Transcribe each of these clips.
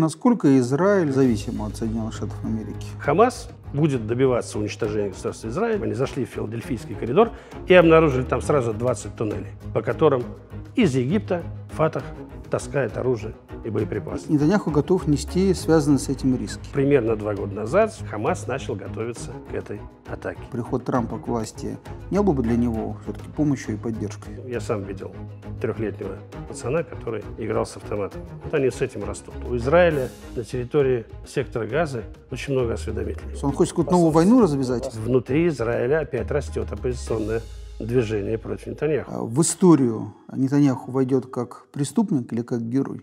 Насколько Израиль зависим от Соединенных Штатов Америки? Хамас будет добиваться уничтожения государства Израиль. Они зашли в Филадельфийский коридор и обнаружили там сразу 20 туннелей, по которым из Египта Фатах таскает оружие и боеприпасов. Нетаньяху готов нести связанные с этим риски. Примерно два года назад Хамас начал готовиться к этой атаке. Приход Трампа к власти не был бы для него все-таки помощью и поддержкой? Я сам видел трехлетнего пацана, который играл с автоматом. Вот они с этим растут. У Израиля на территории сектора газа очень много осведомителей. Он хочет какую-то новую войну развязать? Внутри Израиля опять растет оппозиционная движение против Нетаньяху. А в историю Нетаньяху войдет как преступник или как герой?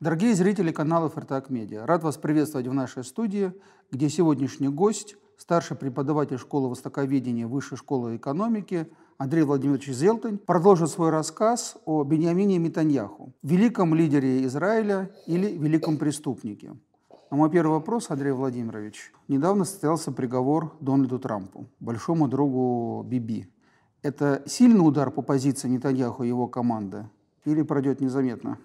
Дорогие зрители канала «Фортак Медиа», рад вас приветствовать в нашей студии, где сегодняшний гость – старший преподаватель школы востоковедения Высшей школы экономики Андрей Владимирович Зелтань продолжит свой рассказ о Бениамине Метаньяху, великом лидере Израиля или великом преступнике. А мой первый вопрос, Андрей Владимирович. Недавно состоялся приговор Дональду Трампу, большому другу Биби. Это сильный удар по позиции Нетаньяху и его команды или пройдет незаметно?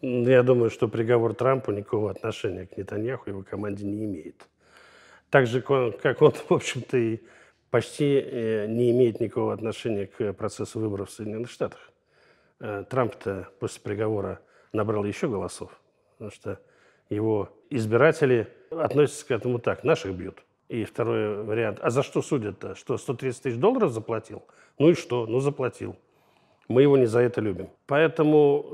Ну, я думаю, что приговор Трампу никакого отношения к Нетаньяху и его команде не имеет. Так же, как он, в общем-то, и почти э, не имеет никакого отношения к процессу выборов в Соединенных Штатах. Э, Трамп-то после приговора набрал еще голосов, потому что его избиратели относятся к этому так, наших бьют. И второй вариант, а за что судят-то? Что, 130 тысяч долларов заплатил? Ну и что? Ну заплатил. Мы его не за это любим. Поэтому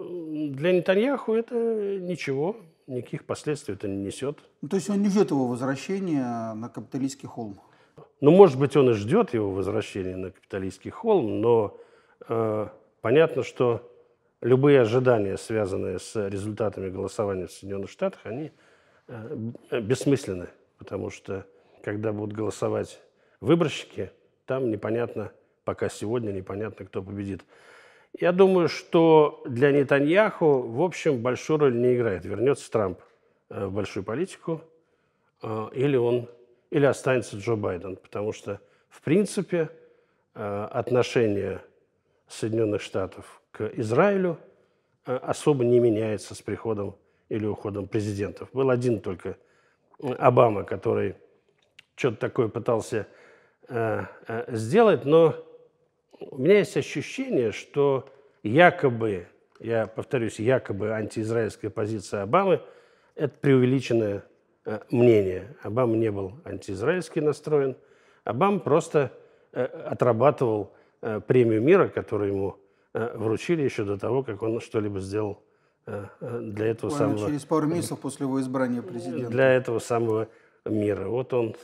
для Нетаньяху это ничего, никаких последствий это не несет. Ну, то есть он не ждет его возвращения на капиталистский холм? Ну, может быть, он и ждет его возвращения на капиталистский холм, но э, понятно, что любые ожидания, связанные с результатами голосования в Соединенных Штатах, они э, бессмысленны, потому что когда будут голосовать выборщики, там непонятно, пока сегодня непонятно, кто победит. Я думаю, что для Нетаньяху, в общем, большую роль не играет. Вернется Трамп э, в большую политику, э, или он, или останется Джо Байден, потому что, в принципе, э, отношение Соединенных Штатов к Израилю особо не меняется с приходом или уходом президентов. Был один только Обама, который что-то такое пытался сделать, но у меня есть ощущение, что якобы, я повторюсь, якобы антиизраильская позиция Обамы – это преувеличенное э, мнение. Обама не был антиизраильский настроен. Обама просто э, отрабатывал э, премию мира, которую ему вручили еще до того, как он что-либо сделал для этого Буквально ну, самого... Через пару месяцев после его избрания президента. Для этого самого мира. Вот он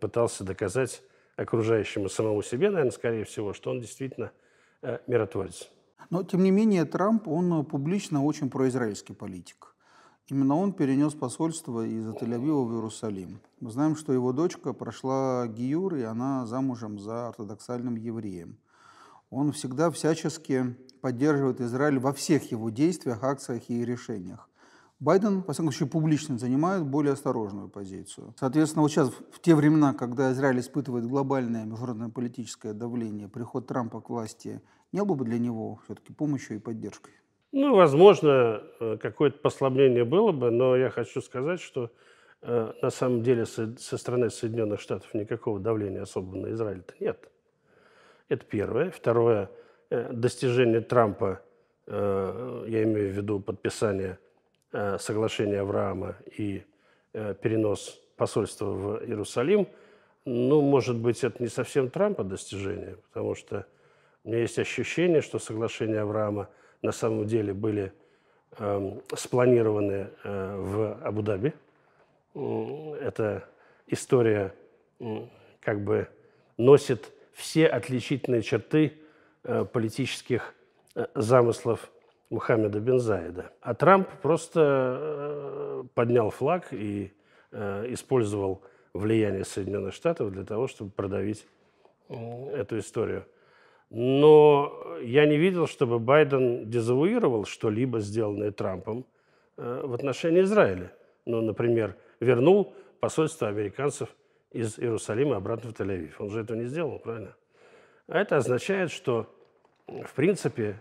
пытался доказать окружающему самому себе, наверное, скорее всего, что он действительно э, миротворец. Но, тем не менее, Трамп, он э, публично очень произраильский политик. Именно он перенес посольство из Тель-Авива в Иерусалим. Мы знаем, что его дочка прошла гиюр, и она замужем за ортодоксальным евреем. Он всегда всячески поддерживает Израиль во всех его действиях, акциях и решениях. Байден, по всяком случае, публично занимает более осторожную позицию. Соответственно, вот сейчас, в те времена, когда Израиль испытывает глобальное международное политическое давление, приход Трампа к власти не был бы для него все-таки помощью и поддержкой? Ну, возможно, э, какое-то послабление было бы, но я хочу сказать, что э, на самом деле со, стороны Соединенных Штатов никакого давления особо на Израиль-то нет. Это первое. Второе, э, достижение Трампа, я имею в виду подписание – Э, соглашение Авраама и э, перенос посольства в Иерусалим, ну, может быть, это не совсем Трампа достижение, потому что у меня есть ощущение, что соглашения Авраама на самом деле были э, спланированы э, в Абу-Даби. Эта история э, как бы носит все отличительные черты э, политических э, замыслов Мухаммеда Бензаида. А Трамп просто э, поднял флаг и э, использовал влияние Соединенных Штатов для того, чтобы продавить э, эту историю. Но я не видел, чтобы Байден дезавуировал что-либо, сделанное Трампом в отношении Израиля. Ну, например, вернул посольство американцев из Иерусалима обратно в Тель-Авив. Он же этого не сделал, правильно? А это означает, что, в принципе,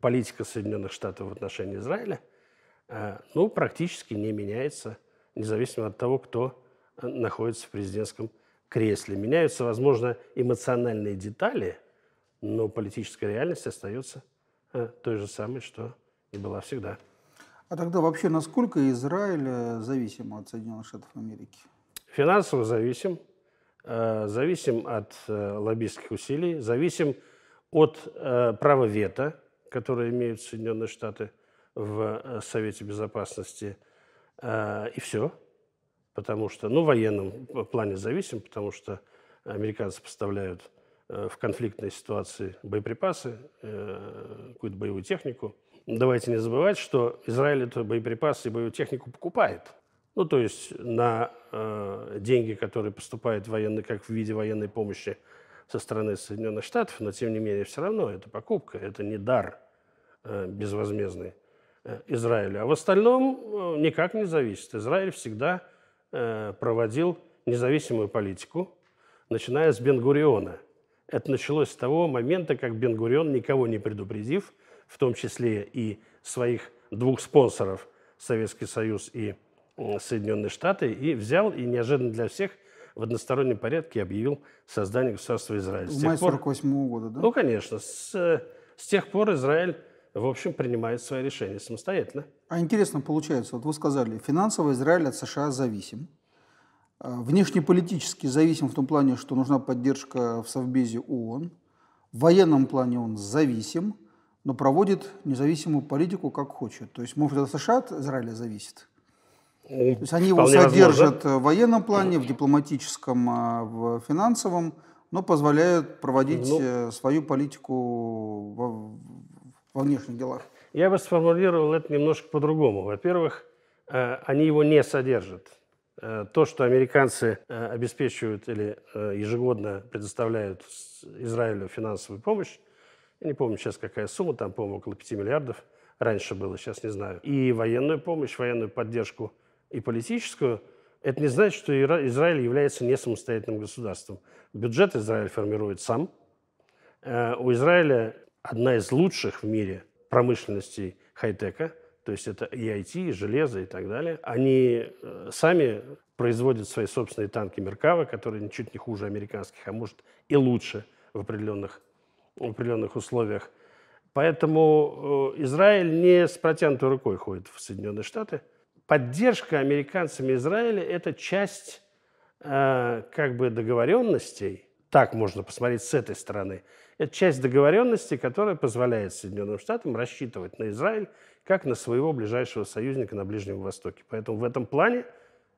политика Соединенных Штатов в отношении Израиля, э, ну, практически не меняется, независимо от того, кто э, находится в президентском кресле. Меняются, возможно, эмоциональные детали, но политическая реальность остается э, той же самой, что и была всегда. А тогда вообще насколько Израиль зависим от Соединенных Штатов Америки? Финансово зависим, зависим от лоббистских усилий, зависим от права вето которые имеют Соединенные Штаты в э, Совете Безопасности, э, и все. Потому что, ну, в военном плане зависим, потому что американцы поставляют э, в конфликтной ситуации боеприпасы, какую-то боевую технику. Давайте не забывать, что Израиль эту боеприпасы и боевую технику покупает. Ну, то есть на деньги, которые поступают военные, как в виде военной помощи со стороны Соединенных Штатов, но тем не менее все равно это покупка, это не дар э, безвозмездный э, Израилю. А в остальном э, никак не зависит. Израиль всегда проводил независимую политику, начиная с Бенгуриона. Это началось с того момента, как Бенгурион, никого не предупредив, в том числе и своих двух спонсоров, Советский Союз и Соединенные Штаты, и взял и неожиданно для всех – в одностороннем порядке объявил создание государства Израиль. В мае 1948 пор... года, да? Ну, конечно. С, с тех пор Израиль в общем, принимает свои решения самостоятельно. А интересно получается, вот вы сказали, финансово Израиль от США зависим, а, внешнеполитически зависим в том плане, что нужна поддержка в Совбезе ООН, в военном плане он зависим, но проводит независимую политику как хочет. То есть, может, от США от Израиля зависит? Ну, то есть они его содержат возможно. в военном плане, в дипломатическом, а, в финансовом, но позволяют проводить ну, э, свою политику во, во внешних делах. Я бы сформулировал это немножко по-другому. Во-первых, э, они его не содержат. Э, то, что американцы обеспечивают или ежегодно предоставляют Израилю финансовую помощь, я не помню сейчас какая сумма, там, по-моему, около 5 миллиардов, раньше было, сейчас не знаю, и военную помощь, военную поддержку и политическую, это не значит, что Израиль является не самостоятельным государством. Бюджет Израиль формирует сам. Э, у Израиля одна из лучших в мире промышленностей хай-тека, то есть это и IT, и железо, и так далее. Они э, сами производят свои собственные танки Меркава, которые ничуть не хуже американских, а может и лучше в определенных, в определенных условиях. Поэтому э, Израиль не с протянутой рукой ходит в Соединенные Штаты – поддержка американцами Израиля – это часть э, как бы договоренностей, так можно посмотреть с этой стороны, это часть договоренности, которая позволяет Соединенным Штатам рассчитывать на Израиль как на своего ближайшего союзника на Ближнем Востоке. Поэтому в этом плане,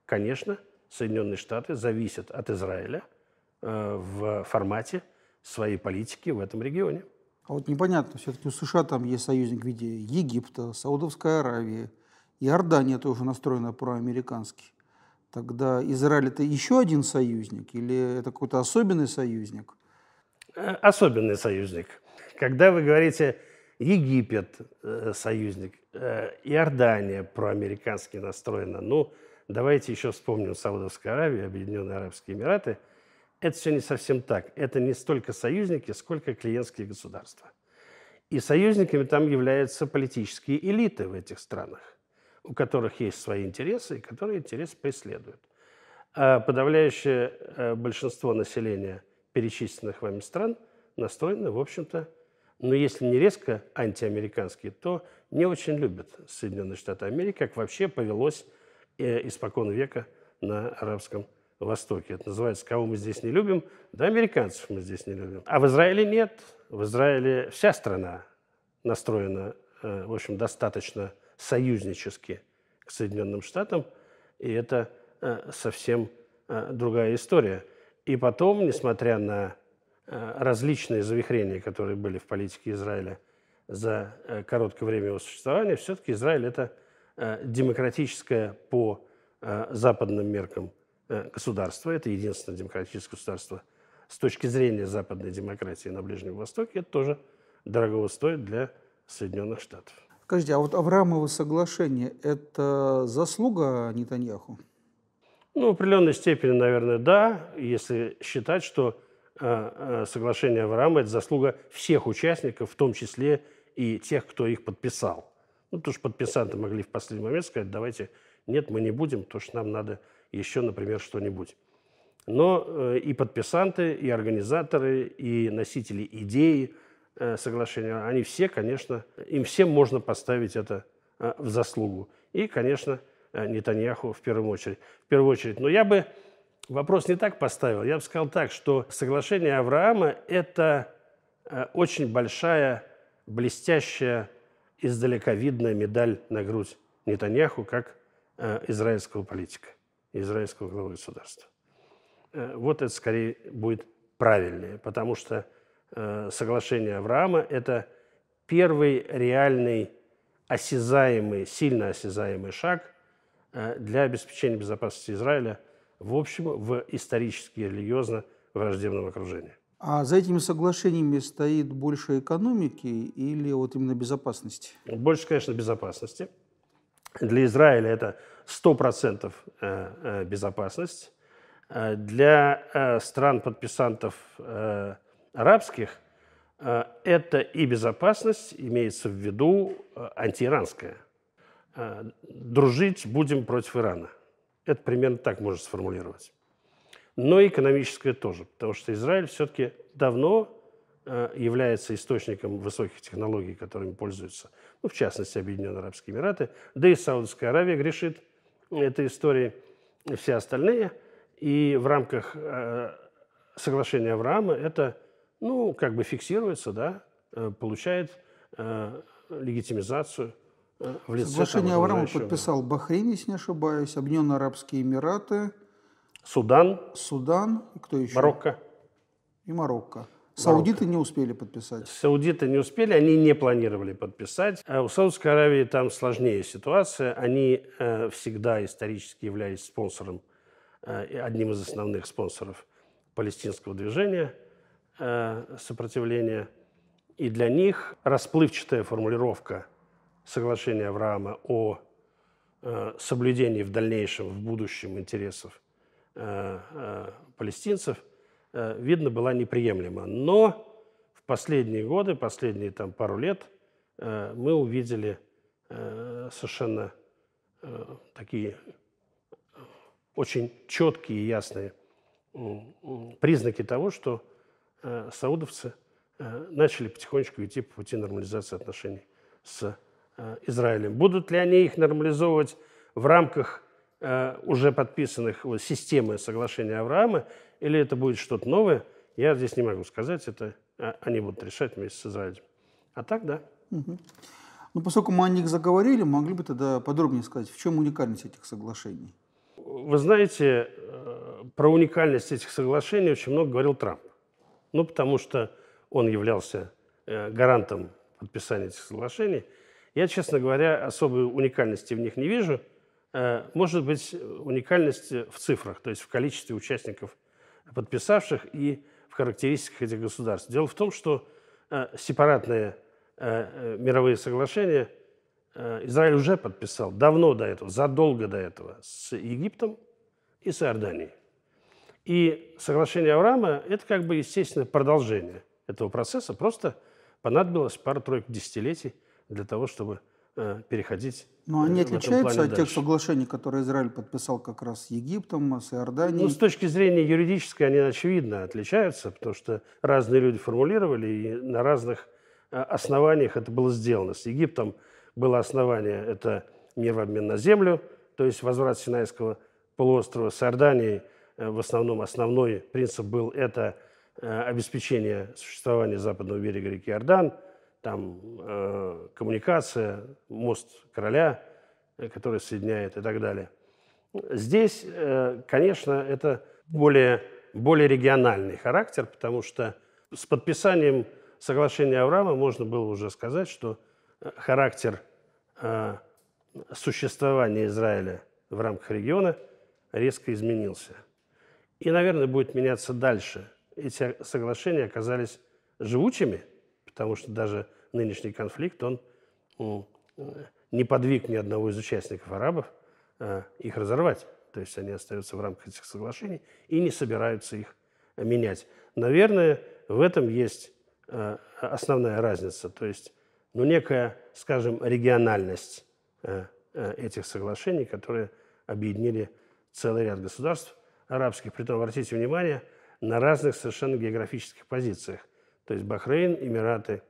конечно, Соединенные Штаты зависят от Израиля э, в формате своей политики в этом регионе. А вот непонятно, все-таки у США там есть союзник в виде Египта, Саудовской Аравии – Иордания тоже настроена проамерикански. Тогда Израиль это еще один союзник или это какой-то особенный союзник? Э, особенный союзник. Когда вы говорите Египет э, союзник, э, Иордания проамерикански настроена, ну, давайте еще вспомним Саудовскую Аравию, Объединенные Арабские Эмираты. Это все не совсем так. Это не столько союзники, сколько клиентские государства. И союзниками там являются политические элиты в этих странах у которых есть свои интересы и которые интересы преследуют. А подавляющее э, большинство населения перечисленных вами стран настроены, в общем-то, но ну, если не резко антиамериканские, то не очень любят Соединенные Штаты Америки, как вообще повелось э, испокон века на арабском Востоке. Это называется, кого мы здесь не любим, да американцев мы здесь не любим. А в Израиле нет. В Израиле вся страна настроена, э, в общем, достаточно союзнически к Соединенным Штатам, и это э, совсем э, другая история. И потом, несмотря на э, различные завихрения, которые были в политике Израиля за короткое время его существования, все-таки Израиль – это демократическое по западным меркам государство, это единственное демократическое государство с точки зрения западной демократии на Ближнем Востоке, это тоже дорого стоит для Соединенных Штатов. Скажите, а вот Авраамово соглашение – это заслуга Нетаньяху? Ну, в определенной степени, наверное, да, если считать, что э, э, соглашение Авраама – это заслуга всех участников, в том числе и тех, кто их подписал. Ну, потому что подписанты могли в последний момент сказать, давайте, нет, мы не будем, потому что нам надо еще, например, что-нибудь. Но э, и подписанты, и организаторы, и носители идеи – Э, соглашения, они все, конечно, им всем можно поставить это э, в заслугу. И, конечно, э, Нетаньяху в первую очередь. В первую очередь. Но я бы вопрос не так поставил. Я бы сказал так, что соглашение Авраама – это очень большая, блестящая, издалека-видная медаль на грудь Нетаньяху как израильского политика, израильского главы государства. Вот это скорее будет правильнее, потому что Э, соглашение Авраама – это первый реальный, осязаемый, сильно осязаемый шаг э, для обеспечения безопасности Израиля в общем, в исторически и религиозно враждебном окружении. А за этими соглашениями стоит больше экономики или вот именно безопасности? Больше, конечно, безопасности. Для Израиля это 100% э, безопасность. Для стран-подписантов арабских, э, это и безопасность, имеется в виду э, антииранская. Э, дружить будем против Ирана. Это примерно так можно сформулировать. Но и экономическая тоже, потому что Израиль все-таки давно является источником высоких технологий, которыми пользуются, ну, в частности, Объединенные Арабские Эмираты, да и Саудовская Аравия грешит этой историей, и все остальные. И в рамках соглашения Авраама это ну, как бы фиксируется, да, э, получает э, легитимизацию э, в лице Соглашение Авраама подписал Бахрейн, если не ошибаюсь, Объединенные Арабские Эмираты. Судан. Судан. кто еще? Марокко. И Марокко. Саудиты не успели подписать. Саудиты не успели, они не планировали подписать. А у Саудовской Аравии там сложнее ситуация. Они э, всегда исторически являлись спонсором, э, одним из основных спонсоров палестинского движения – Э, сопротивления. И для них расплывчатая формулировка соглашения Авраама о э, соблюдении в дальнейшем, в будущем интересов э, палестинцев, видно, была неприемлема. Но в последние годы, последние там, пару лет мы увидели совершенно такие очень четкие и ясные признаки того, что Э, саудовцы э, начали потихонечку идти по пути нормализации отношений с э, Израилем. Будут ли они их нормализовывать в рамках уже подписанных вот, системы соглашения Авраама, или это будет что-то новое, я здесь не могу сказать, это они будут решать вместе с Израилем. А так, да. Угу. Ну, поскольку мы о них заговорили, могли бы тогда подробнее сказать, в чем уникальность этих соглашений? Вы знаете, про уникальность этих соглашений очень много говорил Трамп. Ну, потому что он являлся э, гарантом подписания этих соглашений. Я, честно говоря, особой уникальности в них не вижу. Э, может быть, уникальность в цифрах, то есть в количестве участников, подписавших, и в характеристиках этих государств. Дело в том, что э, сепаратные мировые соглашения Израиль уже подписал давно до этого, задолго до этого, с Египтом и с Иорданией. И соглашение Авраама – это как бы естественное продолжение этого процесса, просто понадобилось пару-тройку десятилетий для того, чтобы э, переходить Но они э, отличаются от дальше. соглашений, которые Израиль подписал как раз с Египтом, с Иорданией? Ну, с точки зрения юридической они, очевидно, отличаются, потому что разные люди формулировали, и на разных э, основаниях это было сделано. С Египтом было основание – это мир в обмен на землю, то есть возврат Синайского полуострова, с Иорданией Э, в основном основной принцип был это э, обеспечение существования западного берега реки Иордан, там э, коммуникация, мост короля, э, который соединяет и так далее. Здесь, э, конечно, это более, более региональный характер, потому что с подписанием соглашения Авраама можно было уже сказать, что характер э, существования Израиля в рамках региона резко изменился – и, наверное, будет меняться дальше. Эти соглашения оказались живучими, потому что даже нынешний конфликт, он ну, э, не подвиг ни одного из участников арабов э, их разорвать. То есть они остаются в рамках этих соглашений и не собираются их менять. Наверное, в этом есть э, основная разница. То есть ну, некая, скажем, региональность этих соглашений, которые объединили целый ряд государств, арабских, притом, обратите внимание, на разных совершенно географических позициях. То есть Бахрейн, Эмираты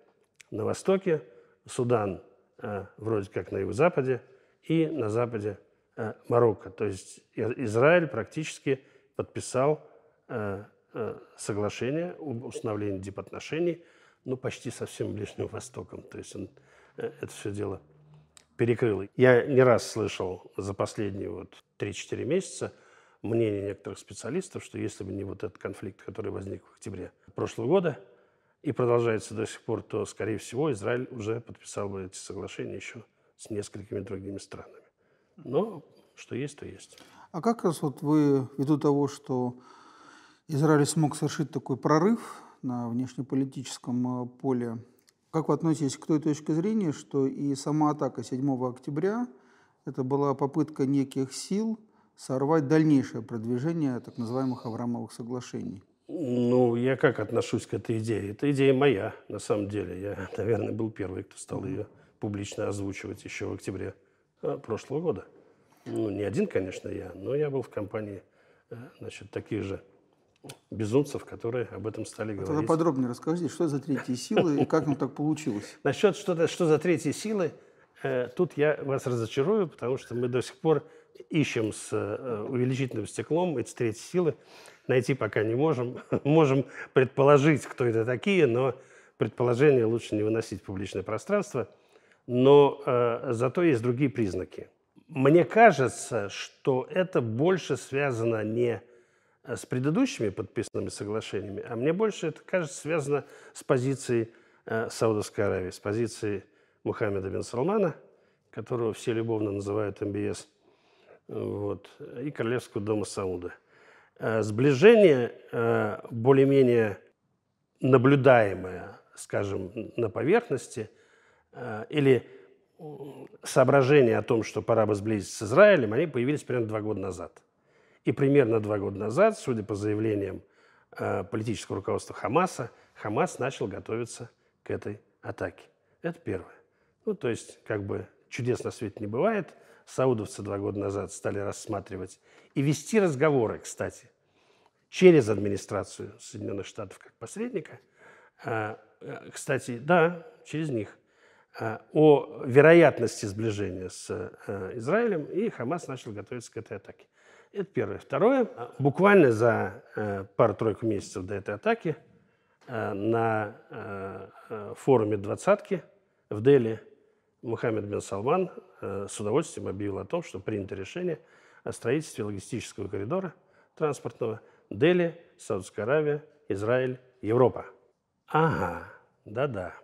на востоке, Судан э, вроде как на его западе и на западе э, Марокко. То есть Израиль практически подписал э, э, соглашение об установлении дипотношений, ну, почти со всем Ближним Востоком. То есть он э, это все дело перекрыл. Я не раз слышал за последние вот 3-4 месяца мнение некоторых специалистов, что если бы не вот этот конфликт, который возник в октябре прошлого года и продолжается до сих пор, то, скорее всего, Израиль уже подписал бы эти соглашения еще с несколькими другими странами. Но что есть, то есть. А как раз вот вы, ввиду того, что Израиль смог совершить такой прорыв на внешнеполитическом э, поле, как вы относитесь к той точке зрения, что и сама атака 7 октября – это была попытка неких сил – сорвать дальнейшее продвижение так называемых Аврамовых соглашений? Ну, я как отношусь к этой идее? Эта идея моя, на самом деле. Я, наверное, был первый, кто стал ее публично озвучивать еще в октябре э, прошлого года. Ну, не один, конечно, я, но я был в компании э, значит, таких же безумцев, которые об этом стали а говорить. Тогда подробнее расскажите, что за третьи силы и как им так получилось? Насчет что, что за третьи силы, э, тут я вас разочарую, потому что мы до сих пор ищем с э, увеличительным стеклом, эти третьи силы. Найти пока не можем. можем предположить, кто это такие, но предположение лучше не выносить в публичное пространство. Но э, зато есть другие признаки. Мне кажется, что это больше связано не э, с предыдущими подписанными соглашениями, а мне больше это кажется связано с позицией э, Саудовской Аравии, с позицией Мухаммеда бен Салмана, которого все любовно называют МБС, вот, и Королевского дома Сауда. Э, сближение э, более-менее наблюдаемое, скажем, на поверхности, э, или соображение о том, что пора бы сблизиться с Израилем, они появились примерно два года назад. И примерно два года назад, судя по заявлениям политического руководства Хамаса, Хамас начал готовиться к этой атаке. Это первое. Ну, то есть, как бы чудес на свете не бывает – Саудовцы два года назад стали рассматривать. И вести разговоры, кстати, через администрацию Соединенных Штатов как посредника, а, э, кстати, да, через них, а, о вероятности сближения с э, Израилем, и Хамас начал готовиться к этой атаке. Это первое. Второе, буквально за э, пару-тройку месяцев до этой атаки на форуме «Двадцатки» в Дели – Мухаммед бен Салман э, с удовольствием объявил о том, что принято решение о строительстве логистического коридора транспортного Дели, Саудовская Аравия, Израиль, Европа. Ага, да-да.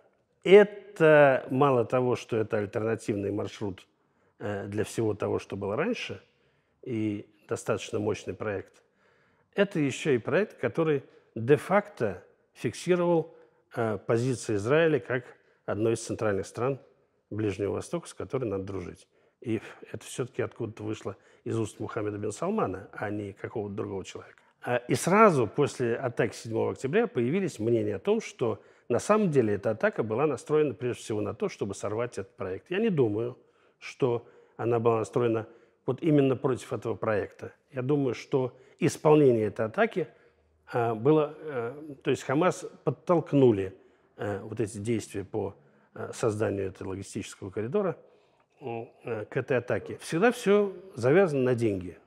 Это мало того, что это альтернативный маршрут э, для всего того, что было раньше, и достаточно мощный проект, это еще и проект, который де-факто фиксировал э, позиции Израиля как одной из центральных стран – Ближнего Востока, с которой надо дружить. И это все-таки откуда-то вышло из уст Мухаммеда бен Салмана, а не какого-то другого человека. А, и сразу после атаки 7 октября появились мнения о том, что на самом деле эта атака была настроена прежде всего на то, чтобы сорвать этот проект. Я не думаю, что она была настроена вот именно против этого проекта. Я думаю, что исполнение этой атаки а, было, э, то есть Хамас подтолкнули э, вот эти действия по Э, созданию этого логистического коридора э, к этой атаке, всегда все завязано на деньги.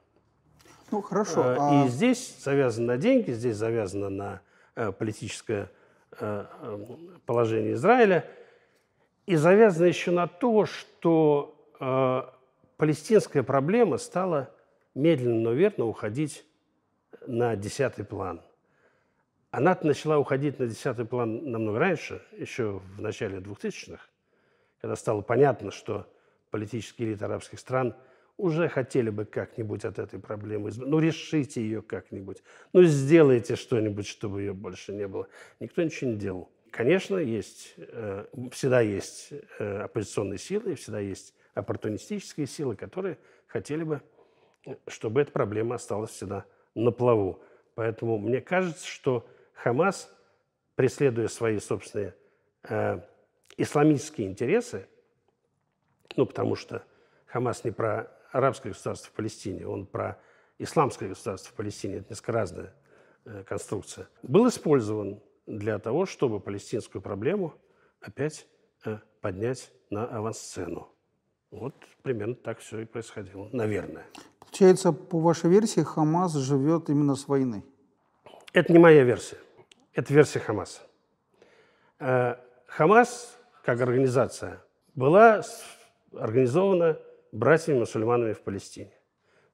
Ну, хорошо. Э, а... И здесь завязано на деньги, здесь завязано на политическое положение Израиля, и завязано еще на то, что палестинская проблема стала медленно, но верно уходить на десятый план – она начала уходить на десятый план намного раньше, еще в начале 2000-х, когда стало понятно, что политические элиты арабских стран уже хотели бы как-нибудь от этой проблемы избавиться. Ну, решите ее как-нибудь. Ну, сделайте что-нибудь, чтобы ее больше не было. Никто ничего не делал. Конечно, есть, э, всегда есть э, оппозиционные силы, всегда есть оппортунистические силы, которые хотели бы, э, чтобы эта проблема осталась всегда на плаву. Поэтому мне кажется, что Хамас, преследуя свои собственные э, исламистские интересы, ну, потому что Хамас не про арабское государство в Палестине, он про исламское государство в Палестине, это несколько разная э, конструкция, был использован для того, чтобы палестинскую проблему опять э, поднять на авансцену. Вот примерно так все и происходило, наверное. Получается, по вашей версии, Хамас живет именно с войны? Это не моя версия. Это версия Хамаса. Э, Хамас, как организация, была организована братьями-мусульманами в Палестине.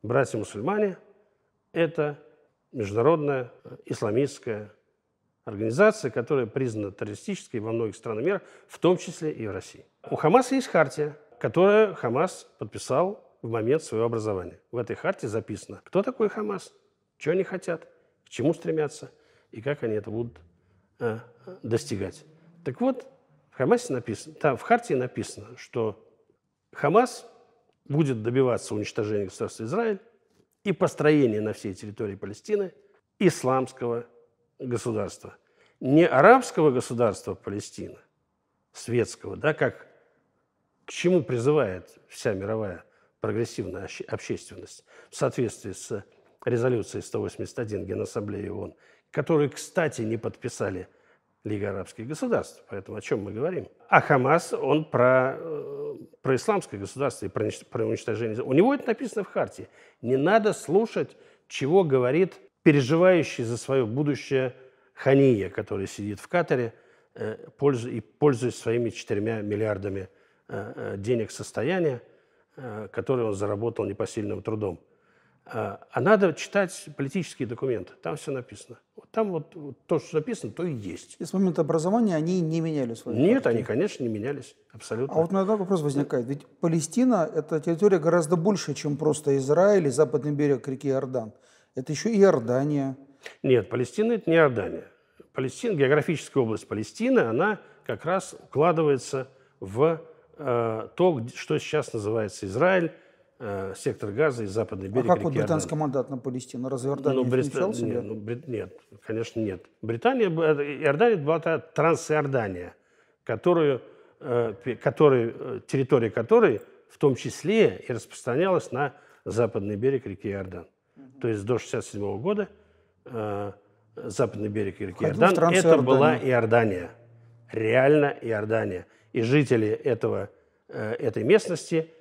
Братья-мусульмане – это международная исламистская организация, которая признана террористической во многих странах мира, в том числе и в России. У Хамаса есть хартия, которую Хамас подписал в момент своего образования. В этой харте записано, кто такой Хамас, что они хотят, к чему стремятся – и как они это будут э, э, достигать. Так вот, в Хамасе написано, там в Хартии написано, что Хамас будет добиваться уничтожения государства Израиль и построения на всей территории Палестины исламского государства. Не арабского государства Палестина, светского, да, как к чему призывает вся мировая прогрессивная общественность в соответствии с резолюцией 181 Генассамблеи ООН которые, кстати, не подписали Лига арабских государств. Поэтому о чем мы говорим? А Хамас, он про, э, про исламское государство и про, про уничтожение. У него это написано в харте. Не надо слушать, чего говорит переживающий за свое будущее Хания, который сидит в Катаре э, и пользуясь своими четырьмя миллиардами э, денег состояния, которые он заработал непосильным трудом. А, а надо читать политические документы, там все написано. там вот, то, что написано, то и есть. И с момента образования они не меняли свои Нет, факты. они, конечно, не менялись, абсолютно. А вот на иногда вопрос возникает, ведь Палестина – это территория гораздо больше, чем просто Израиль и западный берег реки Иордан. Это еще и Иордания. Нет, Палестина – это не Иордания. Палестина, географическая область Палестины, она как раз укладывается в э, то, что сейчас называется Израиль, Э, сектор газа и западный берег. А как вот британский Иордан. на Палестина? Разве Иордания ну, не Брит... себя? Нет, ну, Брит... нет, конечно, нет. Британия, э, Иордания была та Иордания, которую, э, который, э, территория которой в том числе и распространялась на западный берег реки Иордан. Угу. То есть до 1967 года э, западный берег реки Входил Иордан это была Иордания. Реально Иордания. И жители этого, э, этой местности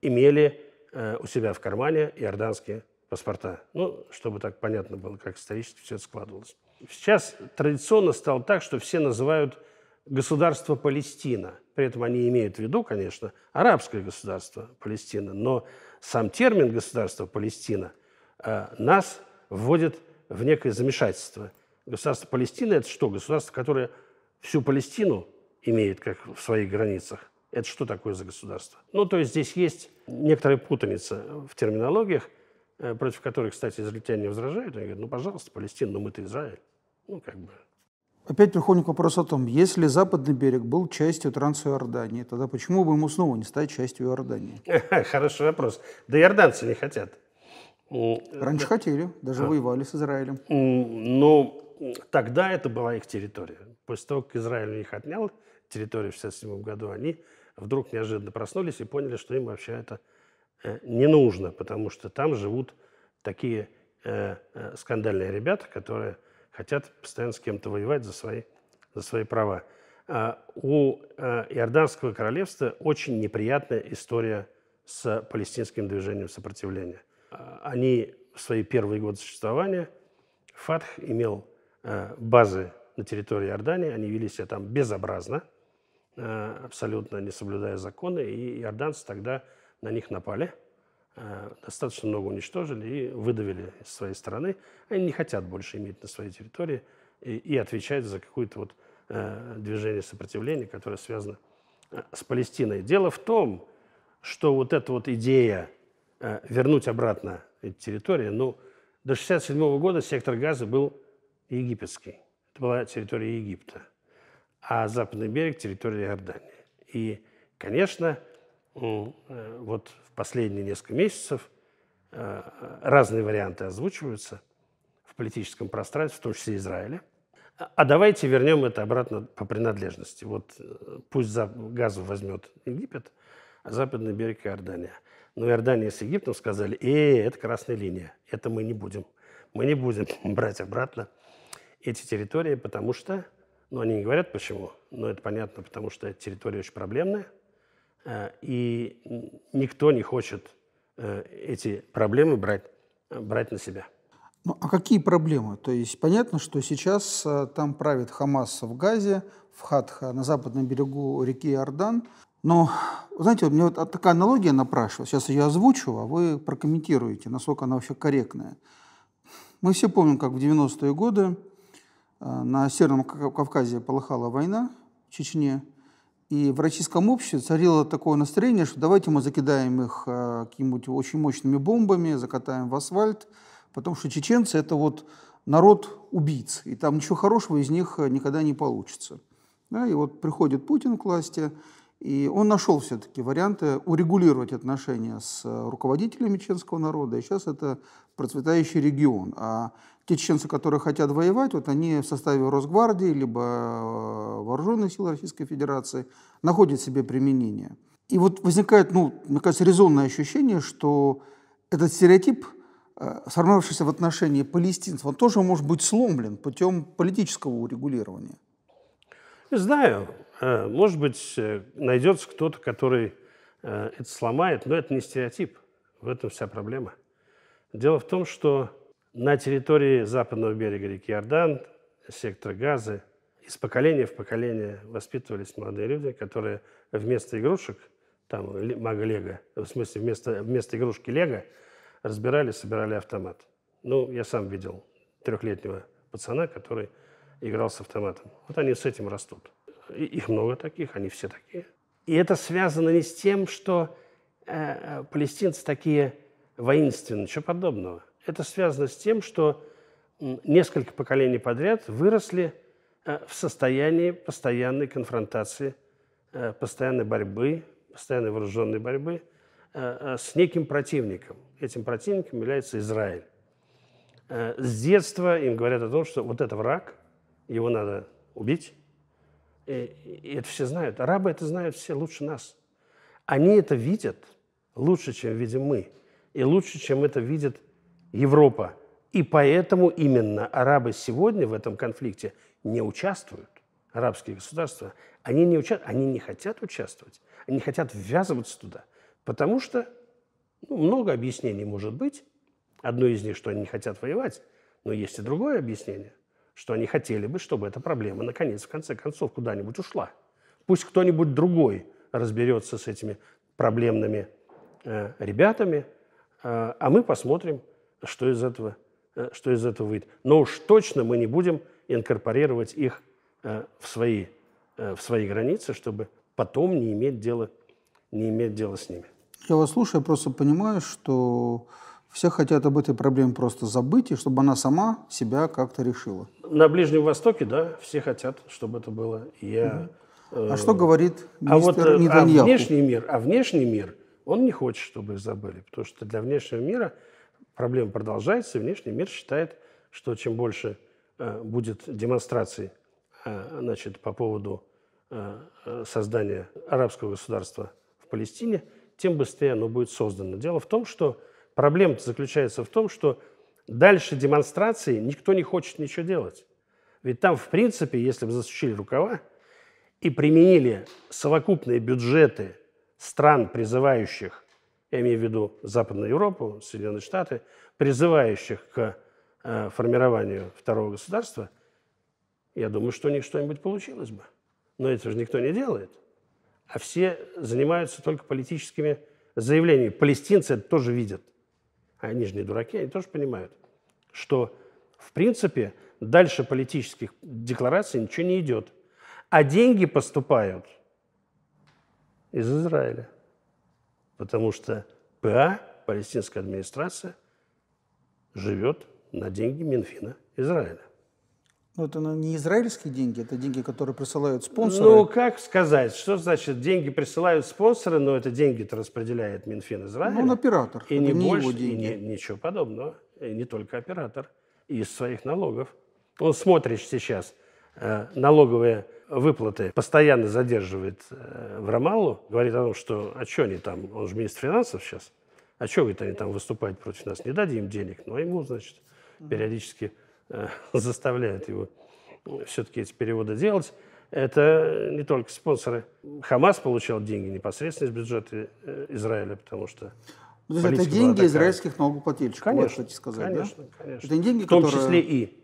имели Э, у себя в кармане иорданские паспорта. Ну, чтобы так понятно было, как исторически все это складывалось. Сейчас традиционно стало так, что все называют государство Палестина. При этом они имеют в виду, конечно, арабское государство Палестина, но сам термин государство Палестина э, нас вводит в некое замешательство. Государство Палестина – это что? Государство, которое всю Палестину имеет как в своих границах. Это что такое за государство? Ну, то есть здесь есть некоторая путаница в терминологиях, э, против которых, кстати, израильтяне возражают. Они говорят, ну, пожалуйста, Палестина, но ну, мы-то Израиль. Ну, как бы. Опять приходит к вопросу о том, если западный берег был частью Трансиордании, тогда почему бы ему снова не стать частью Иордании? Хороший вопрос. Да иорданцы не хотят. Раньше хотели, даже а. воевали с Израилем. Ну, тогда это была их территория. После того, как Израиль их отнял, территорию в 1967 году, они вдруг неожиданно проснулись и поняли, что им вообще это э, не нужно, потому что там живут такие э, э, скандальные ребята, которые хотят постоянно с кем-то воевать за свои, за свои права. А у Иорданского королевства очень неприятная история с палестинским движением сопротивления. А, они в свои первые годы существования, Фатх имел базы на территории Иордании, они вели себя там безобразно – Э, абсолютно не соблюдая законы, и иорданцы тогда на них напали, э, достаточно много уничтожили и выдавили с своей стороны. Они не хотят больше иметь на своей территории и, и отвечать за какое-то вот э, движение сопротивления, которое связано с Палестиной. Дело в том, что вот эта вот идея вернуть обратно эти территории, ну, до 1967 года сектор газа был египетский. Это была территория Египта – а западный берег – территория Иордании. И, конечно, э, вот в последние несколько месяцев э, э, разные варианты озвучиваются в политическом пространстве, в том числе Израиля. А давайте вернем это обратно по принадлежности. Вот пусть за газу возьмет Египет, а западный берег Иордания. Но Иордания с Египтом сказали, э, это красная линия, это мы не будем. Мы не будем брать обратно эти территории, потому что но они не говорят, почему. Но это понятно, потому что территория очень проблемная, э, и никто не хочет э, эти проблемы брать, э, брать на себя. Ну, а какие проблемы? То есть понятно, что сейчас там правит Хамас в Газе, в Хатха, на западном берегу реки Иордан. Но, знаете, вот мне вот такая аналогия напрашивалась. Сейчас я озвучу, а вы прокомментируете, насколько она вообще корректная. Мы все помним, как в 90-е годы а, на Северном Кавказе полыхала война в Чечне, и в российском обществе царило такое настроение, что давайте мы закидаем их э, какими-нибудь очень мощными бомбами, закатаем в асфальт, потому что чеченцы – это вот народ убийц, и там ничего хорошего из них э, никогда не получится. Да, и вот приходит Путин к власти, и он нашел все-таки варианты урегулировать отношения с э, руководителями чеченского народа, и сейчас это процветающий регион. А те чеченцы, которые хотят воевать, вот они в составе Росгвардии, либо э, Вооруженных сил Российской Федерации находят себе применение. И вот возникает, ну, мне кажется, резонное ощущение, что этот стереотип, э, сформировавшийся в отношении палестинцев, он тоже может быть сломлен путем политического урегулирования. Не знаю. Э, может быть, найдется кто-то, который это сломает, но это не стереотип. В этом вся проблема. Дело в том, что на территории западного берега реки Иордан, сектора Газы, из поколения в поколение воспитывались молодые люди, которые вместо игрушек, там мага Лего, в смысле вместо, вместо игрушки Лего, разбирали, собирали автомат. Ну, я сам видел трехлетнего пацана, который играл с автоматом. Вот они с этим растут. И их много таких, они все такие. И это связано не с тем, что э, э палестинцы такие воинственные, ничего подобного. Это связано с тем, что несколько поколений подряд выросли э, в состоянии постоянной конфронтации, э, постоянной борьбы, постоянной вооруженной борьбы э, с неким противником. Этим противником является Израиль. С детства им говорят о том, что вот это враг, его надо убить. И, и это все знают. Арабы это знают все лучше нас. Они это видят лучше, чем видим мы. И лучше, чем это видят Европа. И поэтому именно арабы сегодня в этом конфликте не участвуют. Арабские государства, они не, уча... они не хотят участвовать, они хотят ввязываться туда, потому что ну, много объяснений может быть. Одно из них, что они не хотят воевать, но есть и другое объяснение, что они хотели бы, чтобы эта проблема, наконец, в конце концов, куда-нибудь ушла. Пусть кто-нибудь другой разберется с этими проблемными э, ребятами, э, а мы посмотрим, что из этого, э, что из этого выйдет. Но уж точно мы не будем инкорпорировать их э, в свои, э, в свои границы, чтобы потом не иметь дела, не иметь дела с ними. Я вас слушаю, я просто понимаю, что все хотят об этой проблеме просто забыть, и чтобы она сама себя как-то решила. На Ближнем Востоке, да, все хотят, чтобы это было. Я, угу. А э, что говорит а вот, а Нетаньяху? А внешний мир, а внешний мир, он не хочет, чтобы их забыли, потому что для внешнего мира – проблема продолжается, и внешний мир считает, что чем больше э, будет демонстраций э, значит, по поводу э, э, создания арабского государства в Палестине, тем быстрее оно будет создано. Дело в том, что проблема заключается в том, что дальше демонстрации никто не хочет ничего делать. Ведь там, в принципе, если бы засучили рукава и применили совокупные бюджеты стран, призывающих я имею в виду Западную Европу, Соединенные Штаты, призывающих к э, формированию второго государства, я думаю, что у них что-нибудь получилось бы. Но это же никто не делает. А все занимаются только политическими заявлениями. Палестинцы это тоже видят. Они же не дураки, они тоже понимают, что, в принципе, дальше политических деклараций ничего не идет. А деньги поступают из Израиля потому что ПА, палестинская администрация, живет на деньги Минфина Израиля. Но ну, это ну, не израильские деньги, это деньги, которые присылают спонсоры. Ну, как сказать, что значит деньги присылают спонсоры, но это деньги-то распределяет Минфин Израиля. Ну, он оператор, и это не, не больше, его деньги. И не, ничего подобного, и не только оператор, и из своих налогов. Он смотрит сейчас э, налоговые выплаты постоянно задерживает э, в Ромалу, говорит о том, что а что они там, он же министр финансов сейчас, а что, говорит, они там выступают против нас, не дадим им денег. Но ему, значит, периодически э, заставляют его э, все-таки эти переводы делать. Это не только спонсоры. Хамас получал деньги непосредственно из бюджета Израиля, потому что ну, это деньги такая. израильских налогоплательщиков, конечно, вот, кстати сказать. Конечно, да? конечно. Это не деньги, В том которые... числе и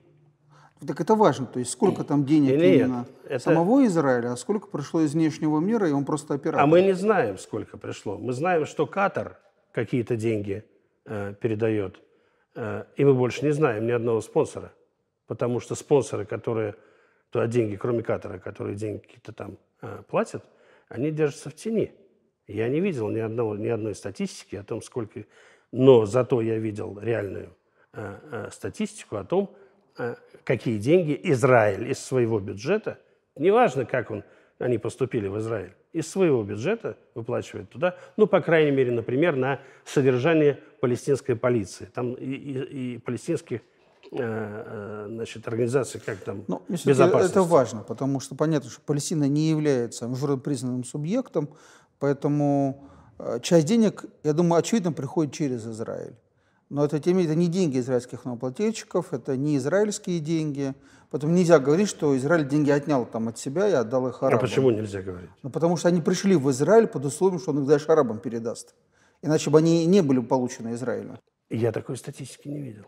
так это важно, то есть сколько там денег Или именно это... самого Израиля, а сколько пришло из внешнего мира, и он просто оператор. А мы не знаем, сколько пришло. Мы знаем, что Катар какие-то деньги э, передает, э, и мы больше не знаем ни одного спонсора, потому что спонсоры, которые туда деньги, кроме Катара, которые деньги какие-то там э, платят, они держатся в тени. Я не видел ни, одного, ни одной статистики о том, сколько... Но зато я видел реальную э, э, статистику о том, Э, какие деньги Израиль из своего бюджета, неважно, как он, они поступили в Израиль, из своего бюджета выплачивает туда, ну, по крайней мере, например, на содержание палестинской полиции, там и, и, и палестинских э, э, значит, организации, как там, Но, ну, безопасности. Это важно, потому что понятно, что Палестина не является международно субъектом, поэтому часть денег, я думаю, очевидно, приходит через Израиль. Но это, тем не менее, это не деньги израильских налогоплательщиков, это не израильские деньги. Поэтому нельзя говорить, что Израиль деньги отнял там от себя и отдал их а арабам. А почему нельзя говорить? Ну, потому что они пришли в Израиль под условием, что он их дальше арабам передаст. Иначе бы они не были получены Израилю. Я такой статистики не видел.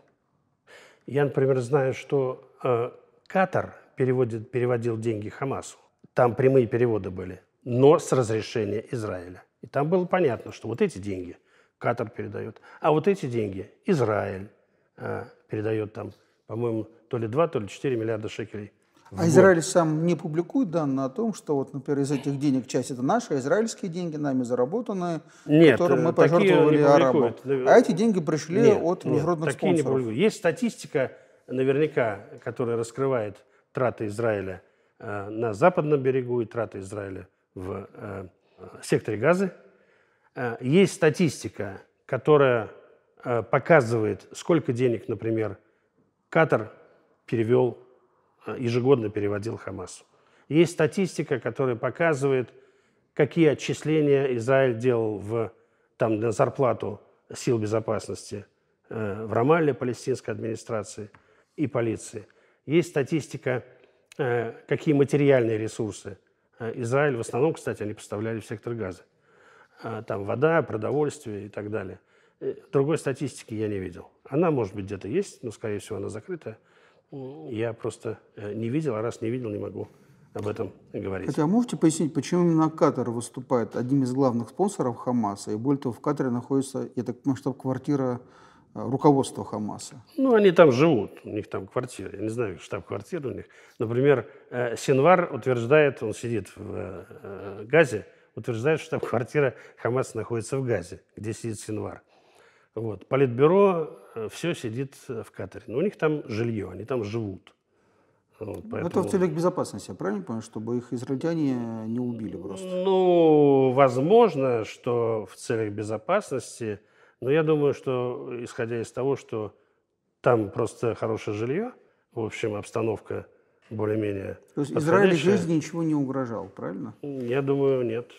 Я, например, знаю, что э, Катар переводит, переводил деньги Хамасу. Там прямые переводы были, но с разрешения Израиля. И там было понятно, что вот эти деньги – Катар передает. А вот эти деньги Израиль э, передает там, по-моему, то ли 2, то ли 4 миллиарда шекелей. А год. Израиль сам не публикует данные о том, что вот, например, из этих денег часть это наши, израильские деньги нами заработанные, которым мы э, пожертвовали арабам. А эти деньги пришли нет, от международных нет, такие спонсоров. Не Есть статистика, наверняка, которая раскрывает траты Израиля э, на западном берегу и траты Израиля в э, э секторе Газы, Э, есть статистика, которая э, показывает, сколько денег, например, Катар перевел, э, ежегодно переводил Хамасу. Есть статистика, которая показывает, какие отчисления Израиль делал в, там, на зарплату сил безопасности в Рамалле, палестинской администрации и полиции. Есть статистика, какие материальные ресурсы Израиль, в основном, кстати, они поставляли в сектор газа, а, там вода, продовольствие и так далее. Э, другой статистики я не видел. Она, может быть, где-то есть, но, скорее всего, она закрыта. Я просто э, не видел, а раз не видел, не могу об этом говорить. Хотя можете пояснить, почему именно Катар выступает одним из главных спонсоров Хамаса, и более того, в Катаре находится, я так понимаю, штаб-квартира э, руководства Хамаса? Ну, они там живут, у них там квартира, я не знаю, штаб-квартира у них. Например, Синвар утверждает, он сидит в Газе, утверждает, что квартира Хамас находится в Газе, где сидит Синвар. Вот. Политбюро э, все сидит в Катаре. Но ну, у них там жилье, они там живут. Вот, поэтому... Ну, это в целях безопасности, я правильно понимаю, чтобы их израильтяне не убили просто? Ну, возможно, что в целях безопасности, но я думаю, что исходя из того, что там просто хорошее жилье, в общем, обстановка более-менее То есть Израиль жизни ничего не угрожал, правильно? Я думаю, нет.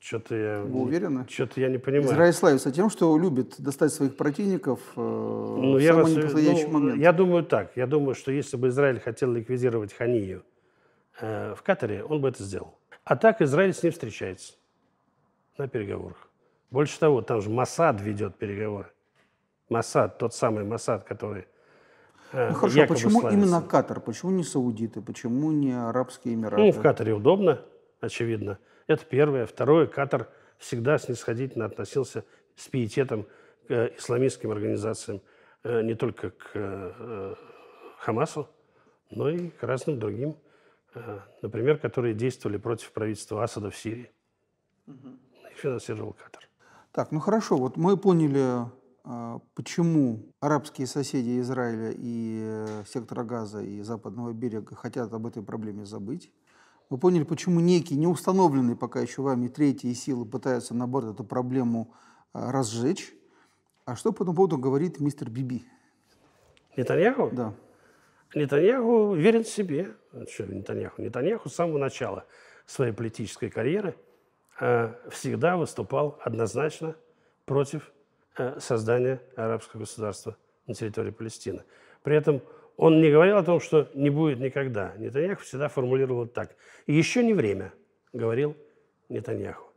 Что-то я... Вы уверены? Что-то я не понимаю. Израиль славится тем, что любит достать своих противников э, ну, в я самый вас, э, ну, неподходящий ну, момент. Я думаю так. Я думаю, что если бы Израиль хотел ликвидировать Ханию э, в Катаре, он бы это сделал. А так Израиль с ним встречается на переговорах. Больше того, там же Масад ведет переговоры. Масад, тот самый Масад, который ну, хорошо, а почему славится. именно Катар? Почему не Саудиты? Почему не Арабские Эмираты? Ну, в Катаре удобно, очевидно. Это первое. Второе, Катар всегда снисходительно относился с пиететом к э, исламистским организациям, э, не только к э, Хамасу, но и к разным другим, например, которые действовали против правительства Асада в Сирии. Угу. Их финансировал Катар. Так, ну хорошо, вот мы поняли, почему арабские соседи Израиля и сектора Газа и Западного берега хотят об этой проблеме забыть. Вы поняли, почему некие, неустановленные пока еще вами третьи силы пытаются, наоборот, эту проблему а, разжечь. А что по этому поводу говорит мистер Биби? Нетаньяху? Да. Нетаньяху верен себе. Что Нетаньяху? Нетаньяху с самого начала своей политической карьеры э, всегда выступал однозначно против э, создания арабского государства на территории Палестины. При этом он не говорил о том, что не будет никогда. Нетаньяху всегда формулировал так. «Еще не время», — говорил Нетаньяху.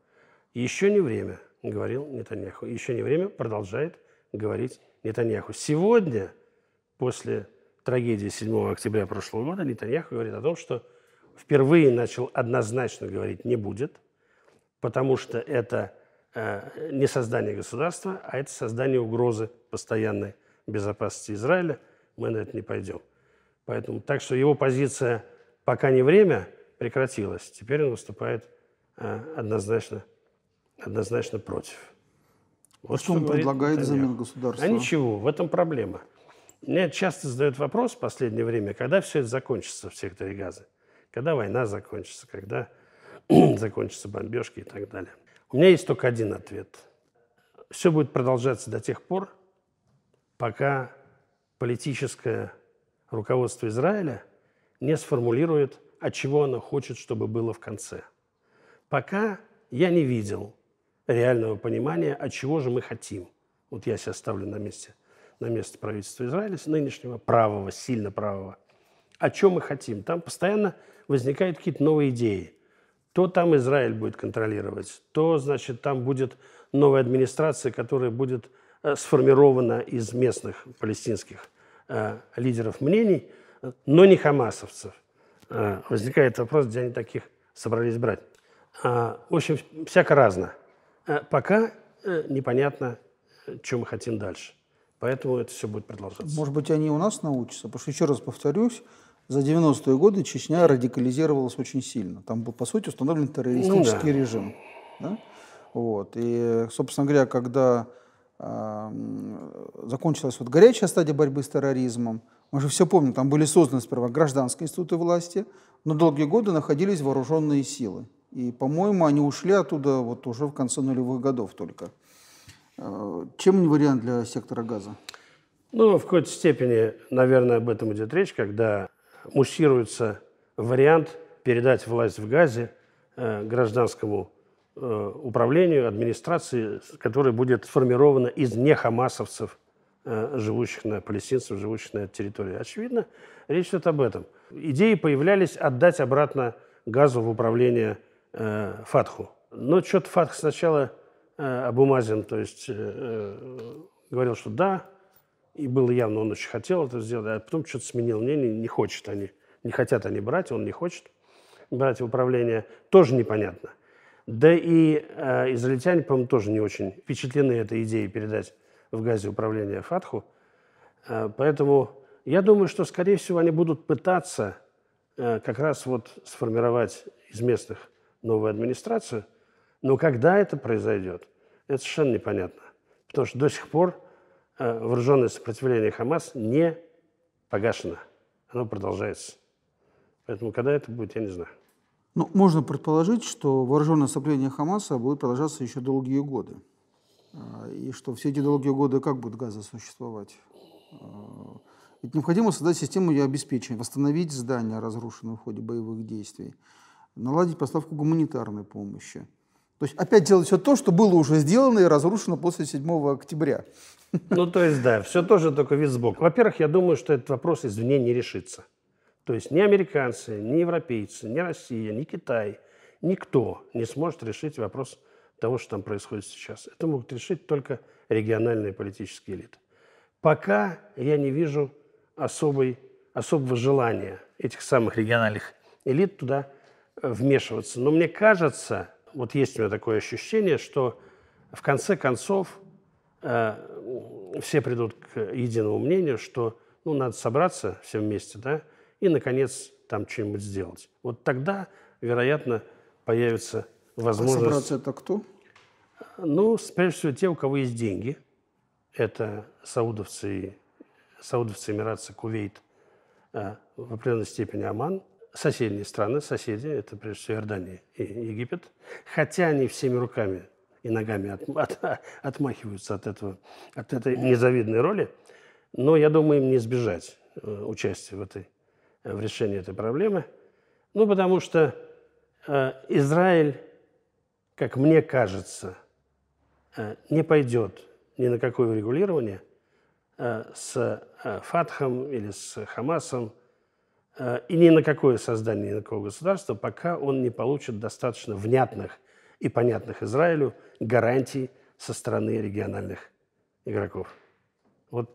«Еще не время», — говорил Нетаньяху. «Еще не время», — продолжает говорить Нетаньяху. Сегодня, после трагедии 7 октября прошлого года, Нетаньяху говорит о том, что впервые начал однозначно говорить «не будет», потому что это э, не создание государства, а это создание угрозы постоянной безопасности Израиля – мы на это не пойдем. Поэтому так что его позиция «пока не время» прекратилась. Теперь он выступает э, однозначно, однозначно против. Вот что, что он предлагает взамен государства? А ничего, в этом проблема. Мне часто задают вопрос в последнее время, когда все это закончится в секторе газа? Когда война закончится? Когда закончатся бомбежки и так далее? У меня есть только один ответ. Все будет продолжаться до тех пор, пока политическое руководство Израиля не сформулирует, от чего оно хочет, чтобы было в конце. Пока я не видел реального понимания, от чего же мы хотим. Вот я сейчас ставлю на месте, на место правительства Израиля, с нынешнего правого, сильно правого. О чем мы хотим? Там постоянно возникают какие-то новые идеи. То там Израиль будет контролировать, то, значит, там будет новая администрация, которая будет э, сформирована из местных палестинских Э, лидеров мнений, но не хамасовцев. Э, возникает вопрос, где они таких собрались брать. А, в общем, всяко разно. Э, пока непонятно, что мы хотим дальше. Поэтому это все будет продолжаться. Может быть, они у нас научатся? Потому что, еще раз повторюсь, за 90-е годы Чечня радикализировалась очень сильно. Там был, по сути, установлен террористический ну, да. режим. Да? Вот. И, собственно говоря, когда закончилась вот горячая стадия борьбы с терроризмом. Мы же все помним, там были созданы сперва гражданские институты власти, но долгие годы находились вооруженные силы. И, по-моему, они ушли оттуда вот уже в конце нулевых годов только. Э, чем не вариант для сектора газа? Ну, в какой-то степени, наверное, об этом идет речь, когда муссируется вариант передать власть в газе э, гражданскому Э, управлению, администрации, которая будет сформирована из нехамасовцев, э, живущих на палестинцев, живущих на территории. Очевидно, речь идет об этом. Идеи появлялись отдать обратно газу в управление э, Фатху. Но что-то Фатх сначала э, то есть говорил, что да, и было явно, он очень хотел это сделать, а потом что-то сменил мнение, не хочет они, не хотят они брать, он не хочет брать в управление. Тоже непонятно – да и э, израильтяне, по-моему, тоже не очень впечатлены этой идеей передать в Газе управление Фатху. Э, поэтому я думаю, что, скорее всего, они будут пытаться э, как раз вот сформировать из местных новую администрацию. Но когда это произойдет, это совершенно непонятно. Потому что до сих пор э, вооруженное сопротивление Хамас не погашено. Оно продолжается. Поэтому когда это будет, я не знаю. Ну, можно предположить, что вооруженное сопротивление Хамаса будет продолжаться еще долгие годы. А, и что все эти долгие годы как будет Газа существовать? А, ведь необходимо создать систему ее обеспечения, восстановить здания, разрушенные в ходе боевых действий, наладить поставку гуманитарной помощи. То есть опять делать все то, что было уже сделано и разрушено после 7 октября. Ну, то есть, да, все тоже только вид сбоку. Во-первых, я думаю, что этот вопрос, извне не решится. То есть ни американцы, ни европейцы, ни Россия, ни Китай, никто не сможет решить вопрос того, что там происходит сейчас. Это могут решить только региональные политические элиты. Пока я не вижу особой, особого желания этих самых региональных элит туда э, вмешиваться. Но мне кажется, вот есть у меня такое ощущение, что в конце концов э, все придут к единому мнению, что ну, надо собраться все вместе, да, и, наконец, там что-нибудь сделать. Вот тогда, вероятно, появится возможность... А собраться это кто? Ну, прежде всего, те, у кого есть деньги. Это саудовцы, саудовцы Эмиратцы, Кувейт, э, в определенной степени Оман, соседние страны, соседи, это прежде всего Иордания и Египет, хотя они всеми руками и ногами от, от, отмахиваются от, этого, от этой незавидной роли, но я думаю, им не избежать э, участия в этой в решении этой проблемы. Ну, потому что э, Израиль, как мне кажется, э, не пойдет ни на какое урегулирование э, с э, Фатхом или с Хамасом э, и ни на какое создание ни на какого государства, пока он не получит достаточно внятных и понятных Израилю гарантий со стороны региональных игроков. Вот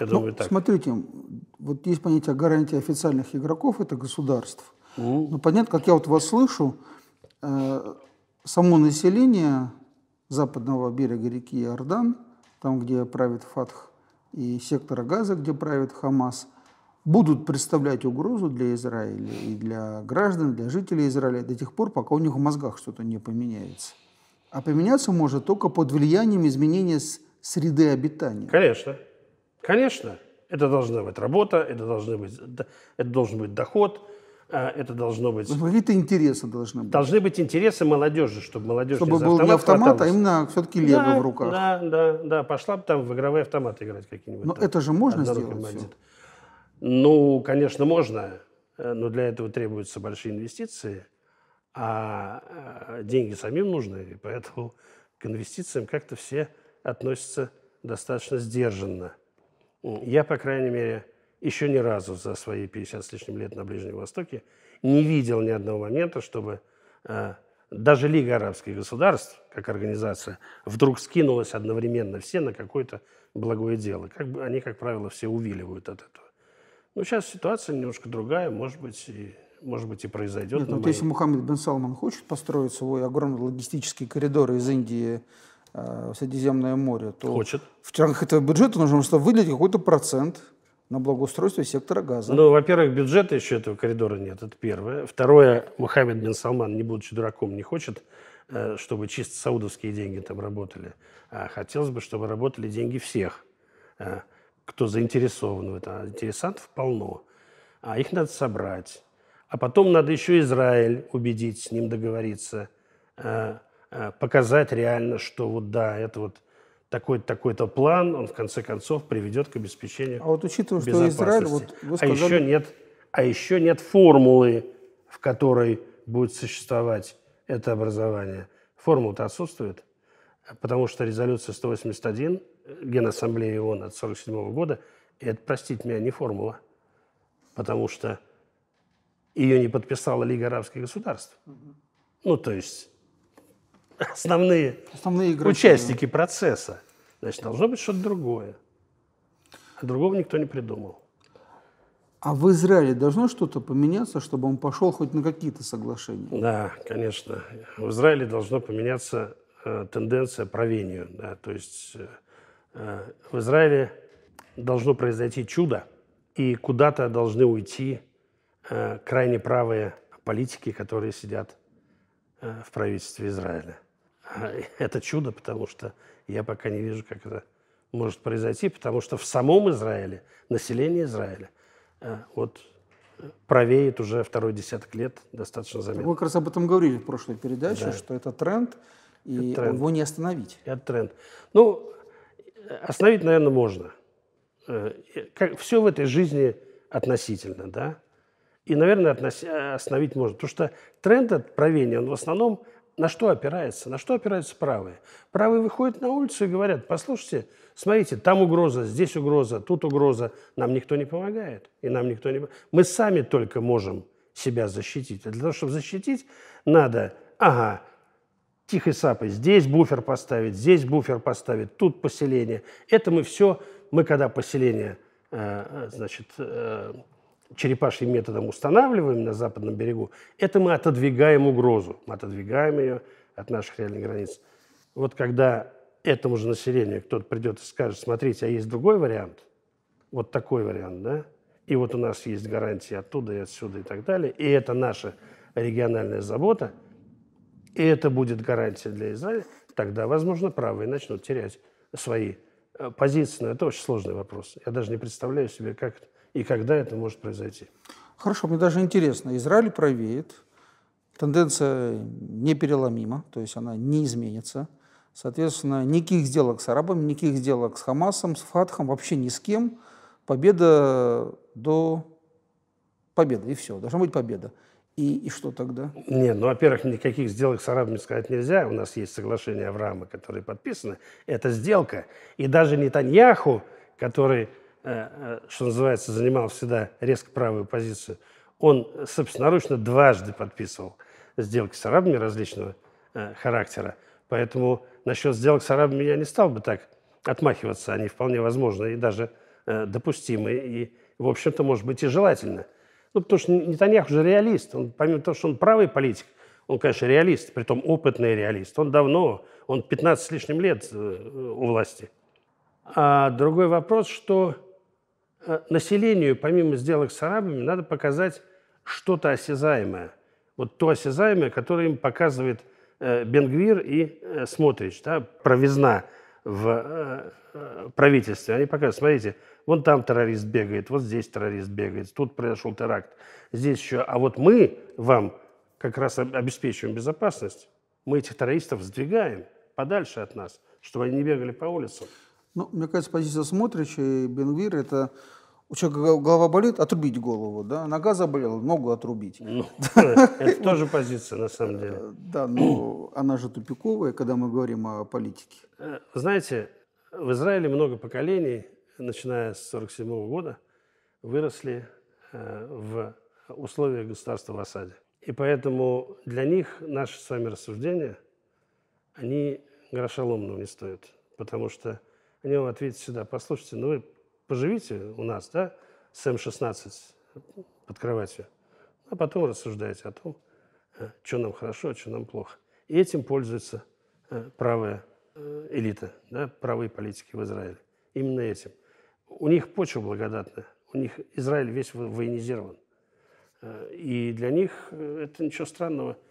я ну, думаю, ну, так. Смотрите, вот есть понятие гарантии официальных игроков, это государств. Mm. Ну, понятно, как я вот вас слышу, э, само население западного берега реки Иордан, там, где правит Фатх, и сектора Газа, где правит Хамас, будут представлять угрозу для Израиля и для граждан, для жителей Израиля до тех пор, пока у них в мозгах что-то не поменяется. А поменяться может только под влиянием изменения среды обитания. Конечно. Конечно, это должна быть работа, это, должны быть, это должен быть доход, э, это должно быть... Какие-то интересы должны быть. Должны быть интересы молодежи, чтобы молодежь Чтобы был не автомат, хваталась. а именно все-таки лего да, в руках. Да, да, да. Пошла бы там в игровые автоматы играть какие-нибудь. Но там, это же можно сделать Ну, конечно, можно, э, но для этого требуются большие инвестиции, а э, деньги самим нужны, и поэтому к инвестициям как-то все относятся достаточно сдержанно. Я, по крайней мере, еще ни разу за свои 50 с лишним лет на Ближнем Востоке не видел ни одного момента, чтобы э, даже Лига арабских государств, как организация, вдруг скинулась одновременно все на какое-то благое дело. Как бы, они, как правило, все увиливают от этого. Но ну, сейчас ситуация немножко другая, может быть, и может быть, и произойдет. Нет, ну, вот моей... если Мухаммед бен Салман хочет построить свой огромный логистический коридор из Индии в э, Средиземное море, то Хочет. в рамках этого бюджета нужно просто выделить какой-то процент на благоустройство сектора газа. Ну, во-первых, бюджета еще этого коридора нет, это первое. Второе, Мухаммед бен Салман, не будучи дураком, не хочет, э, чтобы чисто саудовские деньги там работали. А хотелось бы, чтобы работали деньги всех, э, кто заинтересован в этом. А интересантов полно, а их надо собрать. А потом надо еще Израиль убедить, с ним договориться – Э, показать реально, что вот да, это вот такой-то такой план, он в конце концов приведет к обеспечению А вот учитывая, что Израиль... Вот вы а сказали... а, еще нет, а еще нет формулы, в которой будет существовать это образование. Формула-то отсутствует, потому что резолюция 181 Генассамблеи ООН от 1947 года, и это, простите меня, не формула, потому что ее не подписала Лига арабских государств. Ну, то есть основные, основные участники процесса. Значит, должно быть что-то другое. А другого никто не придумал. А в Израиле должно что-то поменяться, чтобы он пошел хоть на какие-то соглашения? Да, конечно. В Израиле должно поменяться э, тенденция правению. Да, то есть э, э, в Израиле должно произойти чудо, и куда-то должны уйти э, крайне правые политики, которые сидят Э, в правительстве Израиля. Это чудо, потому что я пока не вижу, как это может произойти, потому что в самом Израиле, население Израиля, э, вот э, правеет уже второй десяток лет достаточно заметно. Вы как раз об этом говорили в прошлой передаче, да. что это тренд, и это тренд. его не остановить. Это тренд. Ну, остановить, наверное, можно. Как Все в этой жизни относительно, да? И, наверное, э, остановить можно. Потому что тренд от правения, он в основном на что опирается? На что опираются правые? Правые выходят на улицу и говорят, послушайте, смотрите, там угроза, здесь угроза, тут угроза, нам никто не помогает. И нам никто не... Мы сами только можем себя защитить. А для того, чтобы защитить, надо, ага, тихой сапой, здесь буфер поставить, здесь буфер поставить, тут поселение. Это мы все, мы когда поселение, э, э значит, э, черепашьим методом устанавливаем на западном берегу, это мы отодвигаем угрозу, мы отодвигаем ее от наших реальных границ. Вот когда этому же населению кто-то придет и скажет, смотрите, а есть другой вариант, вот такой вариант, да, и вот у нас есть гарантии оттуда и отсюда и так далее, и это наша региональная забота, и это будет гарантия для Израиля, тогда, возможно, правые начнут терять свои э, позиции. Но это очень сложный вопрос. Я даже не представляю себе, как это и когда это может произойти? Хорошо, мне даже интересно. Израиль правеет, тенденция непереломима, то есть она не изменится. Соответственно, никаких сделок с арабами, никаких сделок с Хамасом, с Фатхом, вообще ни с кем. Победа до победы, и все, должна быть победа. И, и что тогда? Нет, ну, во-первых, никаких сделок с арабами сказать нельзя. У нас есть соглашение Авраама, которое подписано. Это сделка. И даже Нетаньяху, который Э, э, что называется, занимал всегда резко правую позицию, он собственноручно дважды подписывал сделки с арабами различного э, характера. Поэтому насчет сделок с арабами я не стал бы так отмахиваться. Они вполне возможны и даже допустимы. И, в общем-то, может быть, и желательно. Ну, потому что Нетаньяху же реалист. Он, помимо того, что он правый политик, он, конечно, реалист, притом опытный реалист. Он давно, он 15 с лишним лет у власти. А другой вопрос, что Э, населению, помимо сделок с арабами, надо показать что-то осязаемое. Вот то осязаемое, которое им показывает э, Бенгвир и э, Смотрич, да, провизна в правительстве. Они показывают, смотрите, вон там террорист бегает, вот здесь террорист бегает, тут произошел теракт, здесь еще. А вот мы вам как раз обеспечиваем безопасность, мы этих террористов сдвигаем подальше от нас, чтобы они не бегали по улицам. Ну, мне кажется, позиция смотрича и Бенвир это у человека голова болит, отрубить голову, да? Нога заболела, ногу отрубить. Ну, это тоже позиция, на самом деле. Э, да, но она же тупиковая, когда мы говорим о политике. Э, знаете, в Израиле много поколений, начиная с 1947 года, выросли э, в условиях государства в осаде. И поэтому для них наши с вами рассуждения, они гроша ломного не стоят. Потому что они вам ответят сюда, послушайте, ну вы поживите у нас, да, с М-16 под кроватью, а потом рассуждаете о том, э, что нам хорошо, а что нам плохо. И этим пользуется э, правая э, элита, да, правые политики в Израиле. Именно этим. У них почва благодатная, у них Израиль весь военизирован. И для них это ничего странного –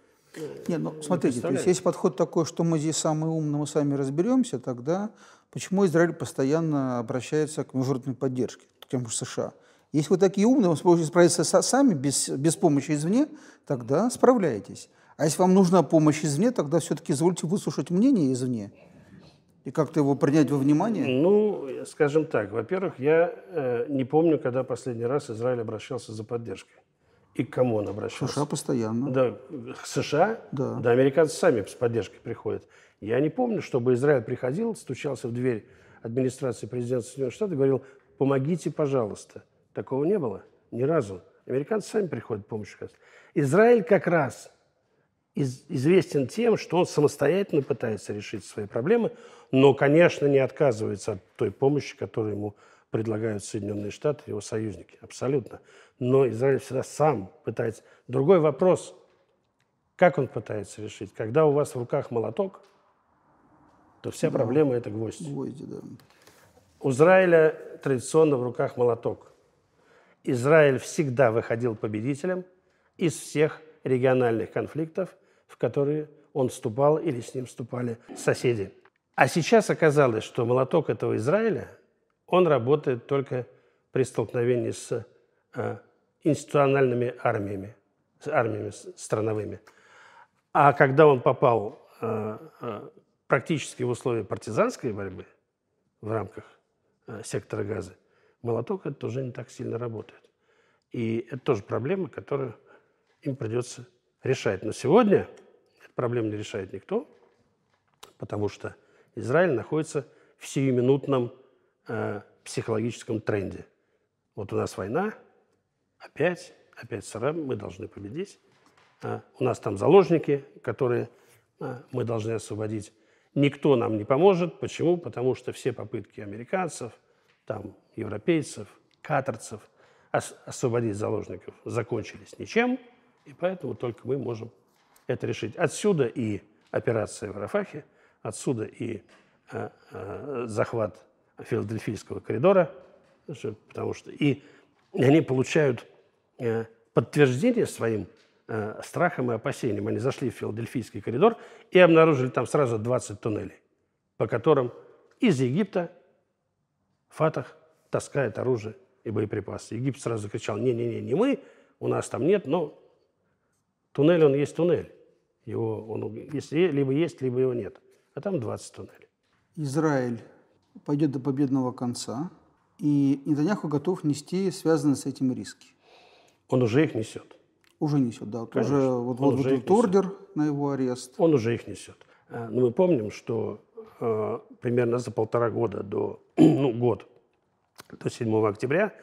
нет, ну смотрите, то есть, есть подход такой, что мы здесь самые умные, мы сами разберемся, тогда почему Израиль постоянно обращается к международной поддержке, к тем же США? Если вы такие умные, вы сможете справиться сами, без, без помощи извне, тогда справляйтесь. А если вам нужна помощь извне, тогда все-таки извольте выслушать мнение извне и как-то его принять во внимание? Ну, скажем так, во-первых, я э, не помню, когда последний раз Израиль обращался за поддержкой и к кому он обращался? США постоянно. Да, к США? Да. Да, американцы сами с поддержкой приходят. Я не помню, чтобы Израиль приходил, стучался в дверь администрации президента Соединенных Штатов и говорил, помогите, пожалуйста. Такого не было ни разу. Американцы сами приходят помощь. Израиль как раз из, известен тем, что он самостоятельно пытается решить свои проблемы, но, конечно, не отказывается от той помощи, которую ему предлагают Соединенные Штаты, его союзники, абсолютно. Но Израиль всегда сам пытается. Другой вопрос, как он пытается решить? Когда у вас в руках молоток, то вся да. проблема – это гвоздь. Гвозди, да. У Израиля традиционно в руках молоток. Израиль всегда выходил победителем из всех региональных конфликтов, в которые он вступал или с ним вступали соседи. А сейчас оказалось, что молоток этого Израиля – он работает только при столкновении с э, институциональными армиями, с армиями страновыми. А когда он попал э, э, практически в условия партизанской борьбы в рамках сектора газа, молоток это уже не так сильно работает. И это тоже проблема, которую им придется решать. Но сегодня эту проблему не решает никто, потому что Израиль находится в сиюминутном э, психологическом тренде. Вот у нас война, опять, опять сарам, мы должны победить. Э, у нас там заложники, которые э, мы должны освободить. Никто нам не поможет. Почему? Потому что все попытки американцев, там, европейцев, катарцев ос- освободить заложников закончились ничем, и поэтому только мы можем это решить. Отсюда и операция в Рафахе, отсюда и э, э, захват филадельфийского коридора, потому что и они получают э, подтверждение своим э, страхам и опасениям. Они зашли в Филадельфийский коридор и обнаружили там сразу 20 туннелей, по которым из Египта Фатах таскает оружие и боеприпасы. Египет сразу закричал, не-не-не, не мы, у нас там нет, но туннель, он есть туннель. Его, он, если, либо есть, либо его нет. А там 20 туннелей. Израиль пойдет до победного конца, и Нетаньяху готов нести связанные с этим риски. Он уже их несет. Уже несет, да. Вот уже вот, вот уже будет ордер на его арест. Он уже их несет. Э, Но ну, мы помним, что э, примерно за полтора года до, ну, год до 7 октября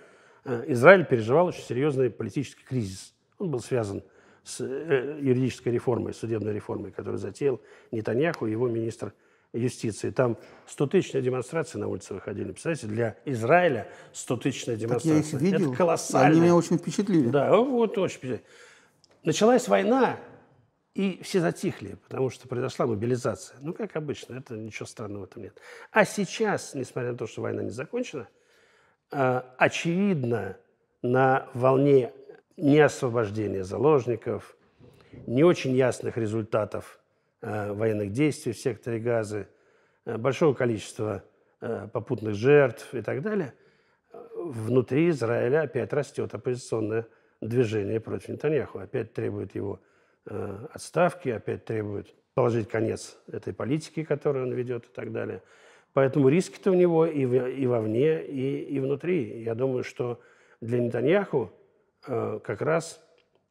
э, Израиль переживал очень серьезный политический кризис. Он был связан с э, юридической реформой, судебной реформой, которую затеял Нетаньяху и его министр юстиции. Там 100-тысячная демонстрация на улице выходили. Представляете, для Израиля 100-тысячная демонстрация. Так я их видел. Это колоссально. Они меня очень впечатлили. Да, вот очень впечатлили. Началась война, и все затихли, потому что произошла мобилизация. Ну, как обычно, это ничего странного в этом нет. А сейчас, несмотря на то, что война не закончена, а, очевидно, на волне неосвобождения заложников, не очень ясных результатов Э, военных действий в секторе Газы, э, большого количества э, попутных жертв и так далее, внутри Израиля опять растет оппозиционное движение против Нетаньяху, опять требует его отставки, опять требует положить конец этой политике, которую он ведет и так далее. Поэтому риски-то у него и, в, и вовне, и, и внутри. Я думаю, что для Нетаньяху э, как раз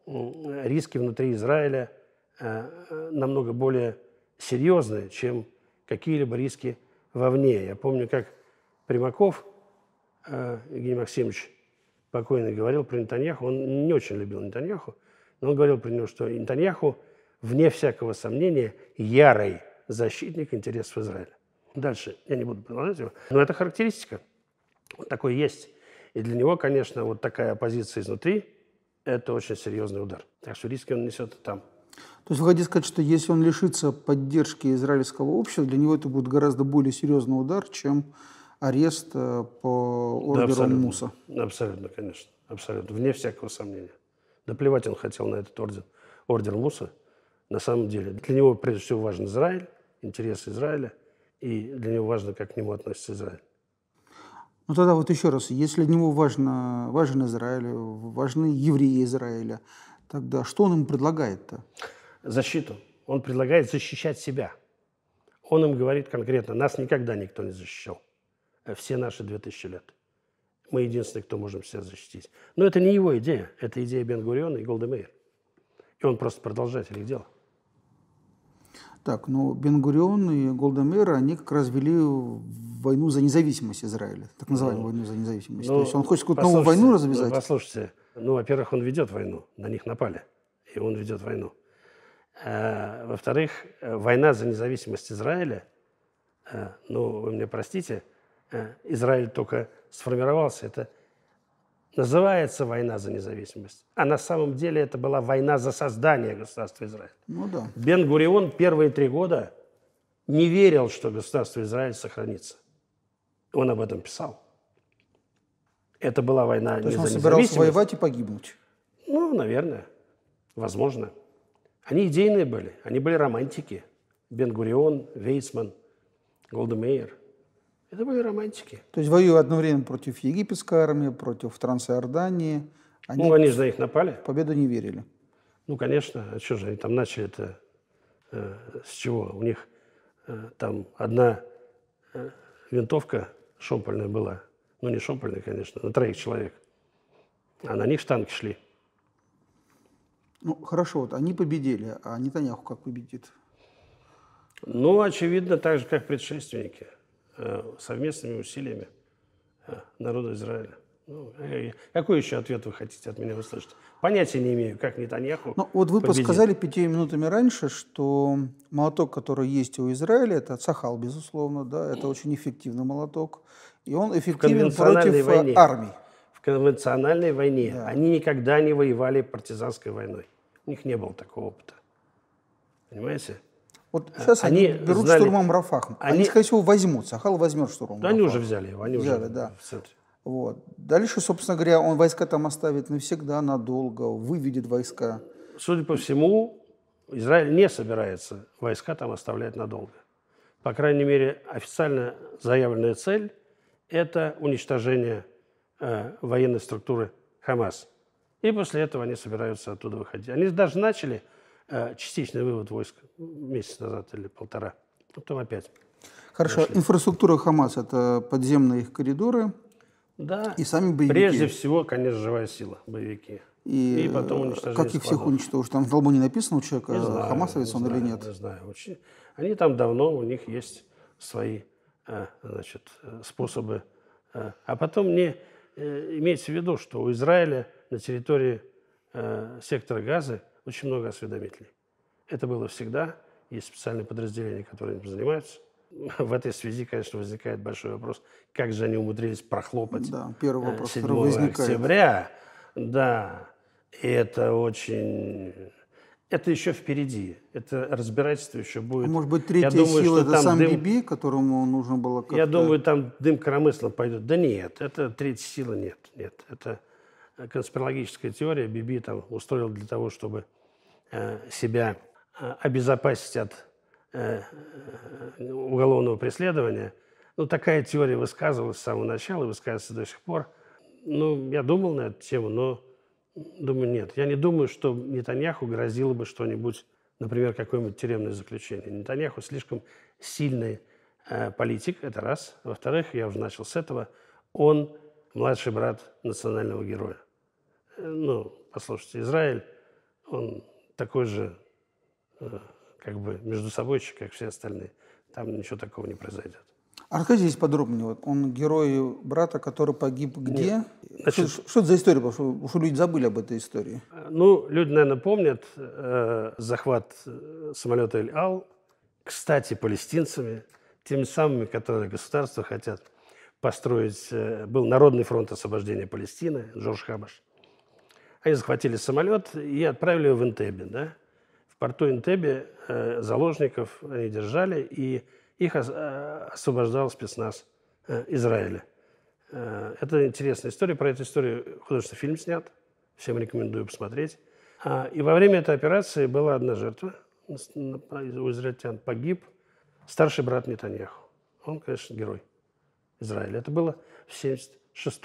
э, риски внутри Израиля – Э, намного более серьезные, чем какие-либо риски вовне. Я помню, как Примаков э, Евгений Максимович покойно говорил про Нетаньяху. Он не очень любил Нетаньяху, но он говорил про него, что Нетаньяху, вне всякого сомнения, ярый защитник интересов Израиля. Дальше я не буду продолжать его, но это характеристика. Вот такой есть. И для него, конечно, вот такая оппозиция изнутри – это очень серьезный удар. Так что риски он несет там. То есть вы хотите сказать, что если он лишится поддержки израильского общества, для него это будет гораздо более серьезный удар, чем арест э, по ордеру да, абсолютно. Муса? Абсолютно, конечно. Абсолютно. Вне всякого сомнения. Да плевать он хотел на этот орден, ордер Муса. На самом деле для него прежде всего важен Израиль, интерес Израиля, и для него важно, как к нему относится Израиль. Ну тогда вот еще раз, если для него важно, важен Израиль, важны евреи Израиля, тогда что он им предлагает-то? Защиту. Он предлагает защищать себя. Он им говорит конкретно, нас никогда никто не защищал. Э, все наши 2000 лет. Мы единственные, кто можем себя защитить. Но это не его идея. Это идея бен и Голдемейр. И он просто продолжатель их дела. Так, ну Бенгурион и Голдемейр, они как раз вели войну за независимость Израиля, так называемую ну, войну за независимость. Ну, То есть он хочет какую-то новую войну развязать? послушайте, ну, во-первых, он ведет войну, на них напали, и он ведет войну. Э, во-вторых, э, война за независимость Израиля, э, ну, вы мне простите, Израиль только сформировался, это называется война за независимость, а на самом деле это была война за создание государства Израиль. Ну да. Бен Гурион первые три года не верил, что государство Израиль сохранится. Он об этом писал. Это была война То есть он собирался воевать и погибнуть? Ну, наверное. Возможно. Они идейные были. Они были романтики. Бен-Гурион, Вейсман, Голдемейер. Это были романтики. То есть воюя одно время против египетской армии, против Трансиордании. Они ну, они же на них напали. победу не верили. Ну, конечно. А что же, они там начали то э, с чего? У них э, там одна э, винтовка шомпольная была – ну, не шомполи, конечно, на троих человек. А на них штанги шли. Ну, хорошо, вот они победили, а Нетаньяху как победит? Ну, очевидно, так же, как предшественники, э, совместными усилиями э, народа Израиля. Ну, э, какой еще ответ вы хотите от меня услышать? Понятия не имею, как Нетаньяху Ну, вот вы победит. подсказали пяти минутами раньше, что молоток, который есть у Израиля, это цахал, безусловно, да, это очень эффективный молоток. И он эффективен против э, войне. армий. В конвенциональной войне. Да. Они никогда не воевали партизанской войной. У них не было такого опыта. Понимаете? Вот сейчас а, они, они берут знали, штурмом Рафах. Они, они, скорее всего, возьмут. Сахал возьмет штурмом Да Рафах. они уже взяли его. Они взяли, уже, да. Вот. Дальше, собственно говоря, он войска там оставит навсегда, надолго, выведет войска. Судя по всему, Израиль не собирается войска там оставлять надолго. По крайней мере, официально заявленная цель – это уничтожение э, военной структуры Хамас. И после этого они собираются оттуда выходить. Они даже начали э, частичный вывод войск месяц назад или полтора. Потом опять. Хорошо. Нашли. Инфраструктура Хамас – это подземные их коридоры да. и сами боевики. Прежде всего, конечно, живая сила, боевики. И, и потом уничтожение Как их всех уничтожить? Там в лбу не написано у человека, не знаю, хамасовец не он знаю, или нет? Не знаю. Они там давно, у них есть свои а, значит, способы. А, а потом не э, имеется в виду, что у Израиля на территории а, сектора газа очень много осведомителей. Это было всегда. Есть специальные подразделения, которые этим занимаются. В этой связи, конечно, возникает большой вопрос, как же они умудрились прохлопать да, первый э, вопрос, 7 октября. Да, и это очень это еще впереди. Это разбирательство еще будет. А может быть, третья думаю, сила это сам дым... Биби, которому нужно было как-то... Я думаю, там дым коромыслом пойдет. Да нет, это третья сила нет. Нет, это конспирологическая теория. Биби там устроил для того, чтобы э, себя э, обезопасить от э, э, уголовного преследования. Ну, такая теория высказывалась с самого начала и высказывается до сих пор. Ну, я думал на эту тему, но Думаю, нет. Я не думаю, что Нетаньяху грозило бы что-нибудь, например, какое-нибудь тюремное заключение. Нетаньяху слишком сильный э, политик, это раз. Во-вторых, я уже начал с этого, он младший брат национального героя. Э, ну, послушайте, Израиль, он такой же э, как бы между собой, как все остальные. Там ничего такого не произойдет. А расскажи здесь подробнее. Вот он герой брата, который погиб где? Значит, что, что это за история? Потому что, что люди забыли об этой истории. Ну, люди, наверное, помнят э, захват э, самолета Эль-Ал. Кстати, палестинцами, теми самыми, которые государства хотят построить. Э, был Народный фронт освобождения Палестины, Джордж Хабаш. Они захватили самолет и отправили его в Интебе. Да? В порту Интебе э, заложников они держали и их э, освобождал спецназ э, Израиля. Э, это интересная история. Про эту историю художественный фильм снят. Всем рекомендую посмотреть. А, и во время этой операции была одна жертва. У израильтян погиб старший брат Нетаньяху. Он, конечно, герой Израиля. Это было в 1976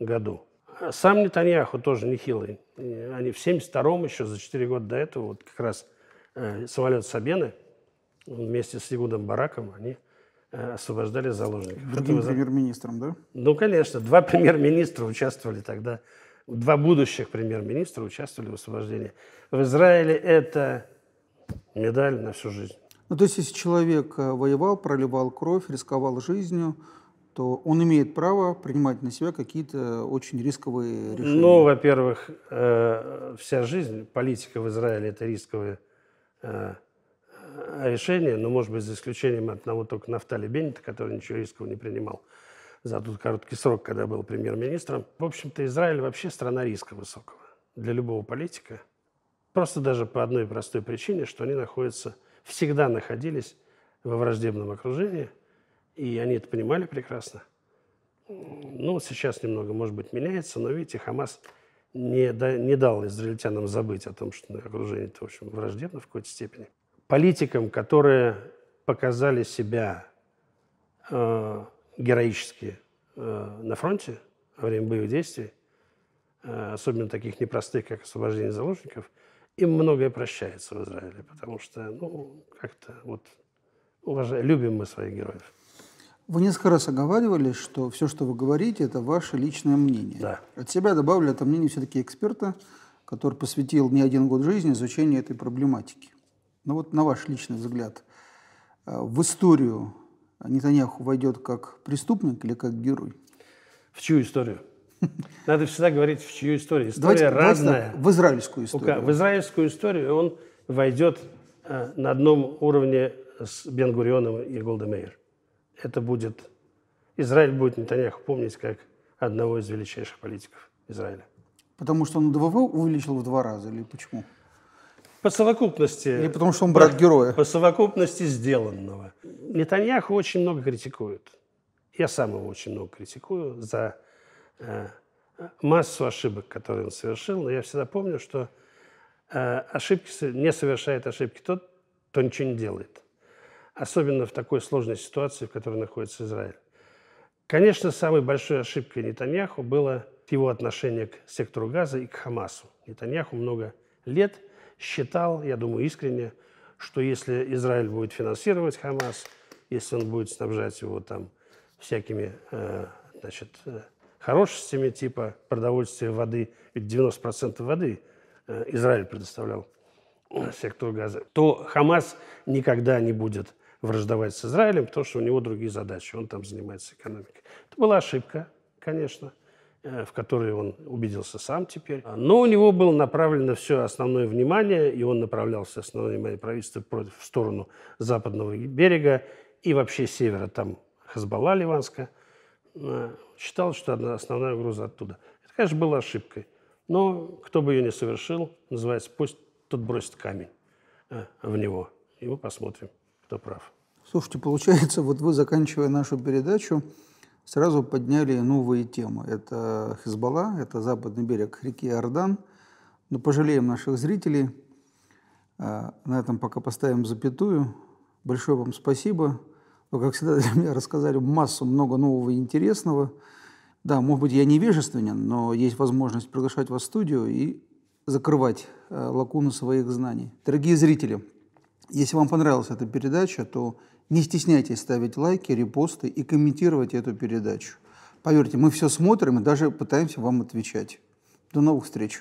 году. А сам Нетаньяху тоже нехилый. Они в 1972-м, еще за 4 года до этого, вот как раз э, самолет Сабены – вместе с Ягудом Бараком они э, освобождали заложников. Другим Это... премьер-министром, да? Ну, конечно. Два премьер-министра участвовали тогда два будущих премьер-министра участвовали в освобождении. В Израиле это медаль на всю жизнь. Ну, то есть, если человек э, воевал, проливал кровь, рисковал жизнью, то он имеет право принимать на себя какие-то очень рисковые решения. Ну, во-первых, э, вся жизнь, политика в Израиле – это рисковые решение, но, ну, может быть, за исключением одного только Нафтали Беннета, который ничего рискового не принимал за тот короткий срок, когда был премьер-министром. В общем-то, Израиль вообще страна риска высокого для любого политика. Просто даже по одной простой причине, что они находятся, всегда находились во враждебном окружении, и они это понимали прекрасно. Ну, сейчас немного, может быть, меняется, но, видите, Хамас не, да, не дал израильтянам забыть о том, что окружение-то, в общем, враждебно в какой-то степени политикам, которые показали себя э, героически э, на фронте во время боевых действий, э, особенно таких непростых, как освобождение заложников, им многое прощается в Израиле, потому что, ну, как-то вот уважаем, любим мы своих героев. Вы несколько раз оговаривали, что все, что вы говорите, это ваше личное мнение. Да. От себя добавлю это мнение все-таки эксперта, который посвятил не один год жизни изучению этой проблематики. Но ну, вот на ваш личный взгляд, э, в историю Нетаньяху войдет как преступник или как герой? В чью историю? Надо всегда говорить, в чью историю. История давайте, разная. Давайте так, в израильскую историю. В израильскую историю он войдет э, на одном уровне с Бенгурионом и Голдемейр. Это будет... Израиль будет Нетаньяху помнить как одного из величайших политиков Израиля. Потому что он ДВВ увеличил в два раза или почему? По совокупности... Или потому что он брат героя. По совокупности сделанного. Нетаньяху очень много критикуют. Я сам его очень много критикую за э, массу ошибок, которые он совершил. Но я всегда помню, что э, ошибки не совершает ошибки тот, кто ничего не делает. Особенно в такой сложной ситуации, в которой находится Израиль. Конечно, самой большой ошибкой Нетаньяху было его отношение к сектору газа и к Хамасу. Нетаньяху много лет – считал, я думаю, искренне, что если Израиль будет финансировать Хамас, если он будет снабжать его там всякими э, значит, э, хорошестями типа продовольствия, воды, ведь 90% воды э, Израиль предоставлял э, сектору газа, то Хамас никогда не будет враждовать с Израилем, потому что у него другие задачи, он там занимается экономикой. Это была ошибка, конечно. Э, в которой он убедился сам теперь. Но у него было направлено все основное внимание, и он направлялся основное внимание правительства против, в сторону западного берега и вообще севера, там Хазбалла Ливанска. Э, считал, что основная угроза оттуда. Это, конечно, была ошибкой. Но кто бы ее не совершил, называется, пусть тот бросит камень э, в него. И мы посмотрим, кто прав. Слушайте, получается, вот вы, заканчивая нашу передачу, сразу подняли новые темы. Это Хизбалла, это западный берег реки Иордан. Но пожалеем наших зрителей. А, на этом пока поставим запятую. Большое вам спасибо. Вы, как всегда, для меня рассказали массу много нового и интересного. Да, может быть, я невежественен, но есть возможность приглашать вас в студию и закрывать э, лакуны своих знаний. Дорогие зрители, если вам понравилась эта передача, то не стесняйтесь ставить лайки, репосты и комментировать эту передачу. Поверьте, мы все смотрим и даже пытаемся вам отвечать. До новых встреч!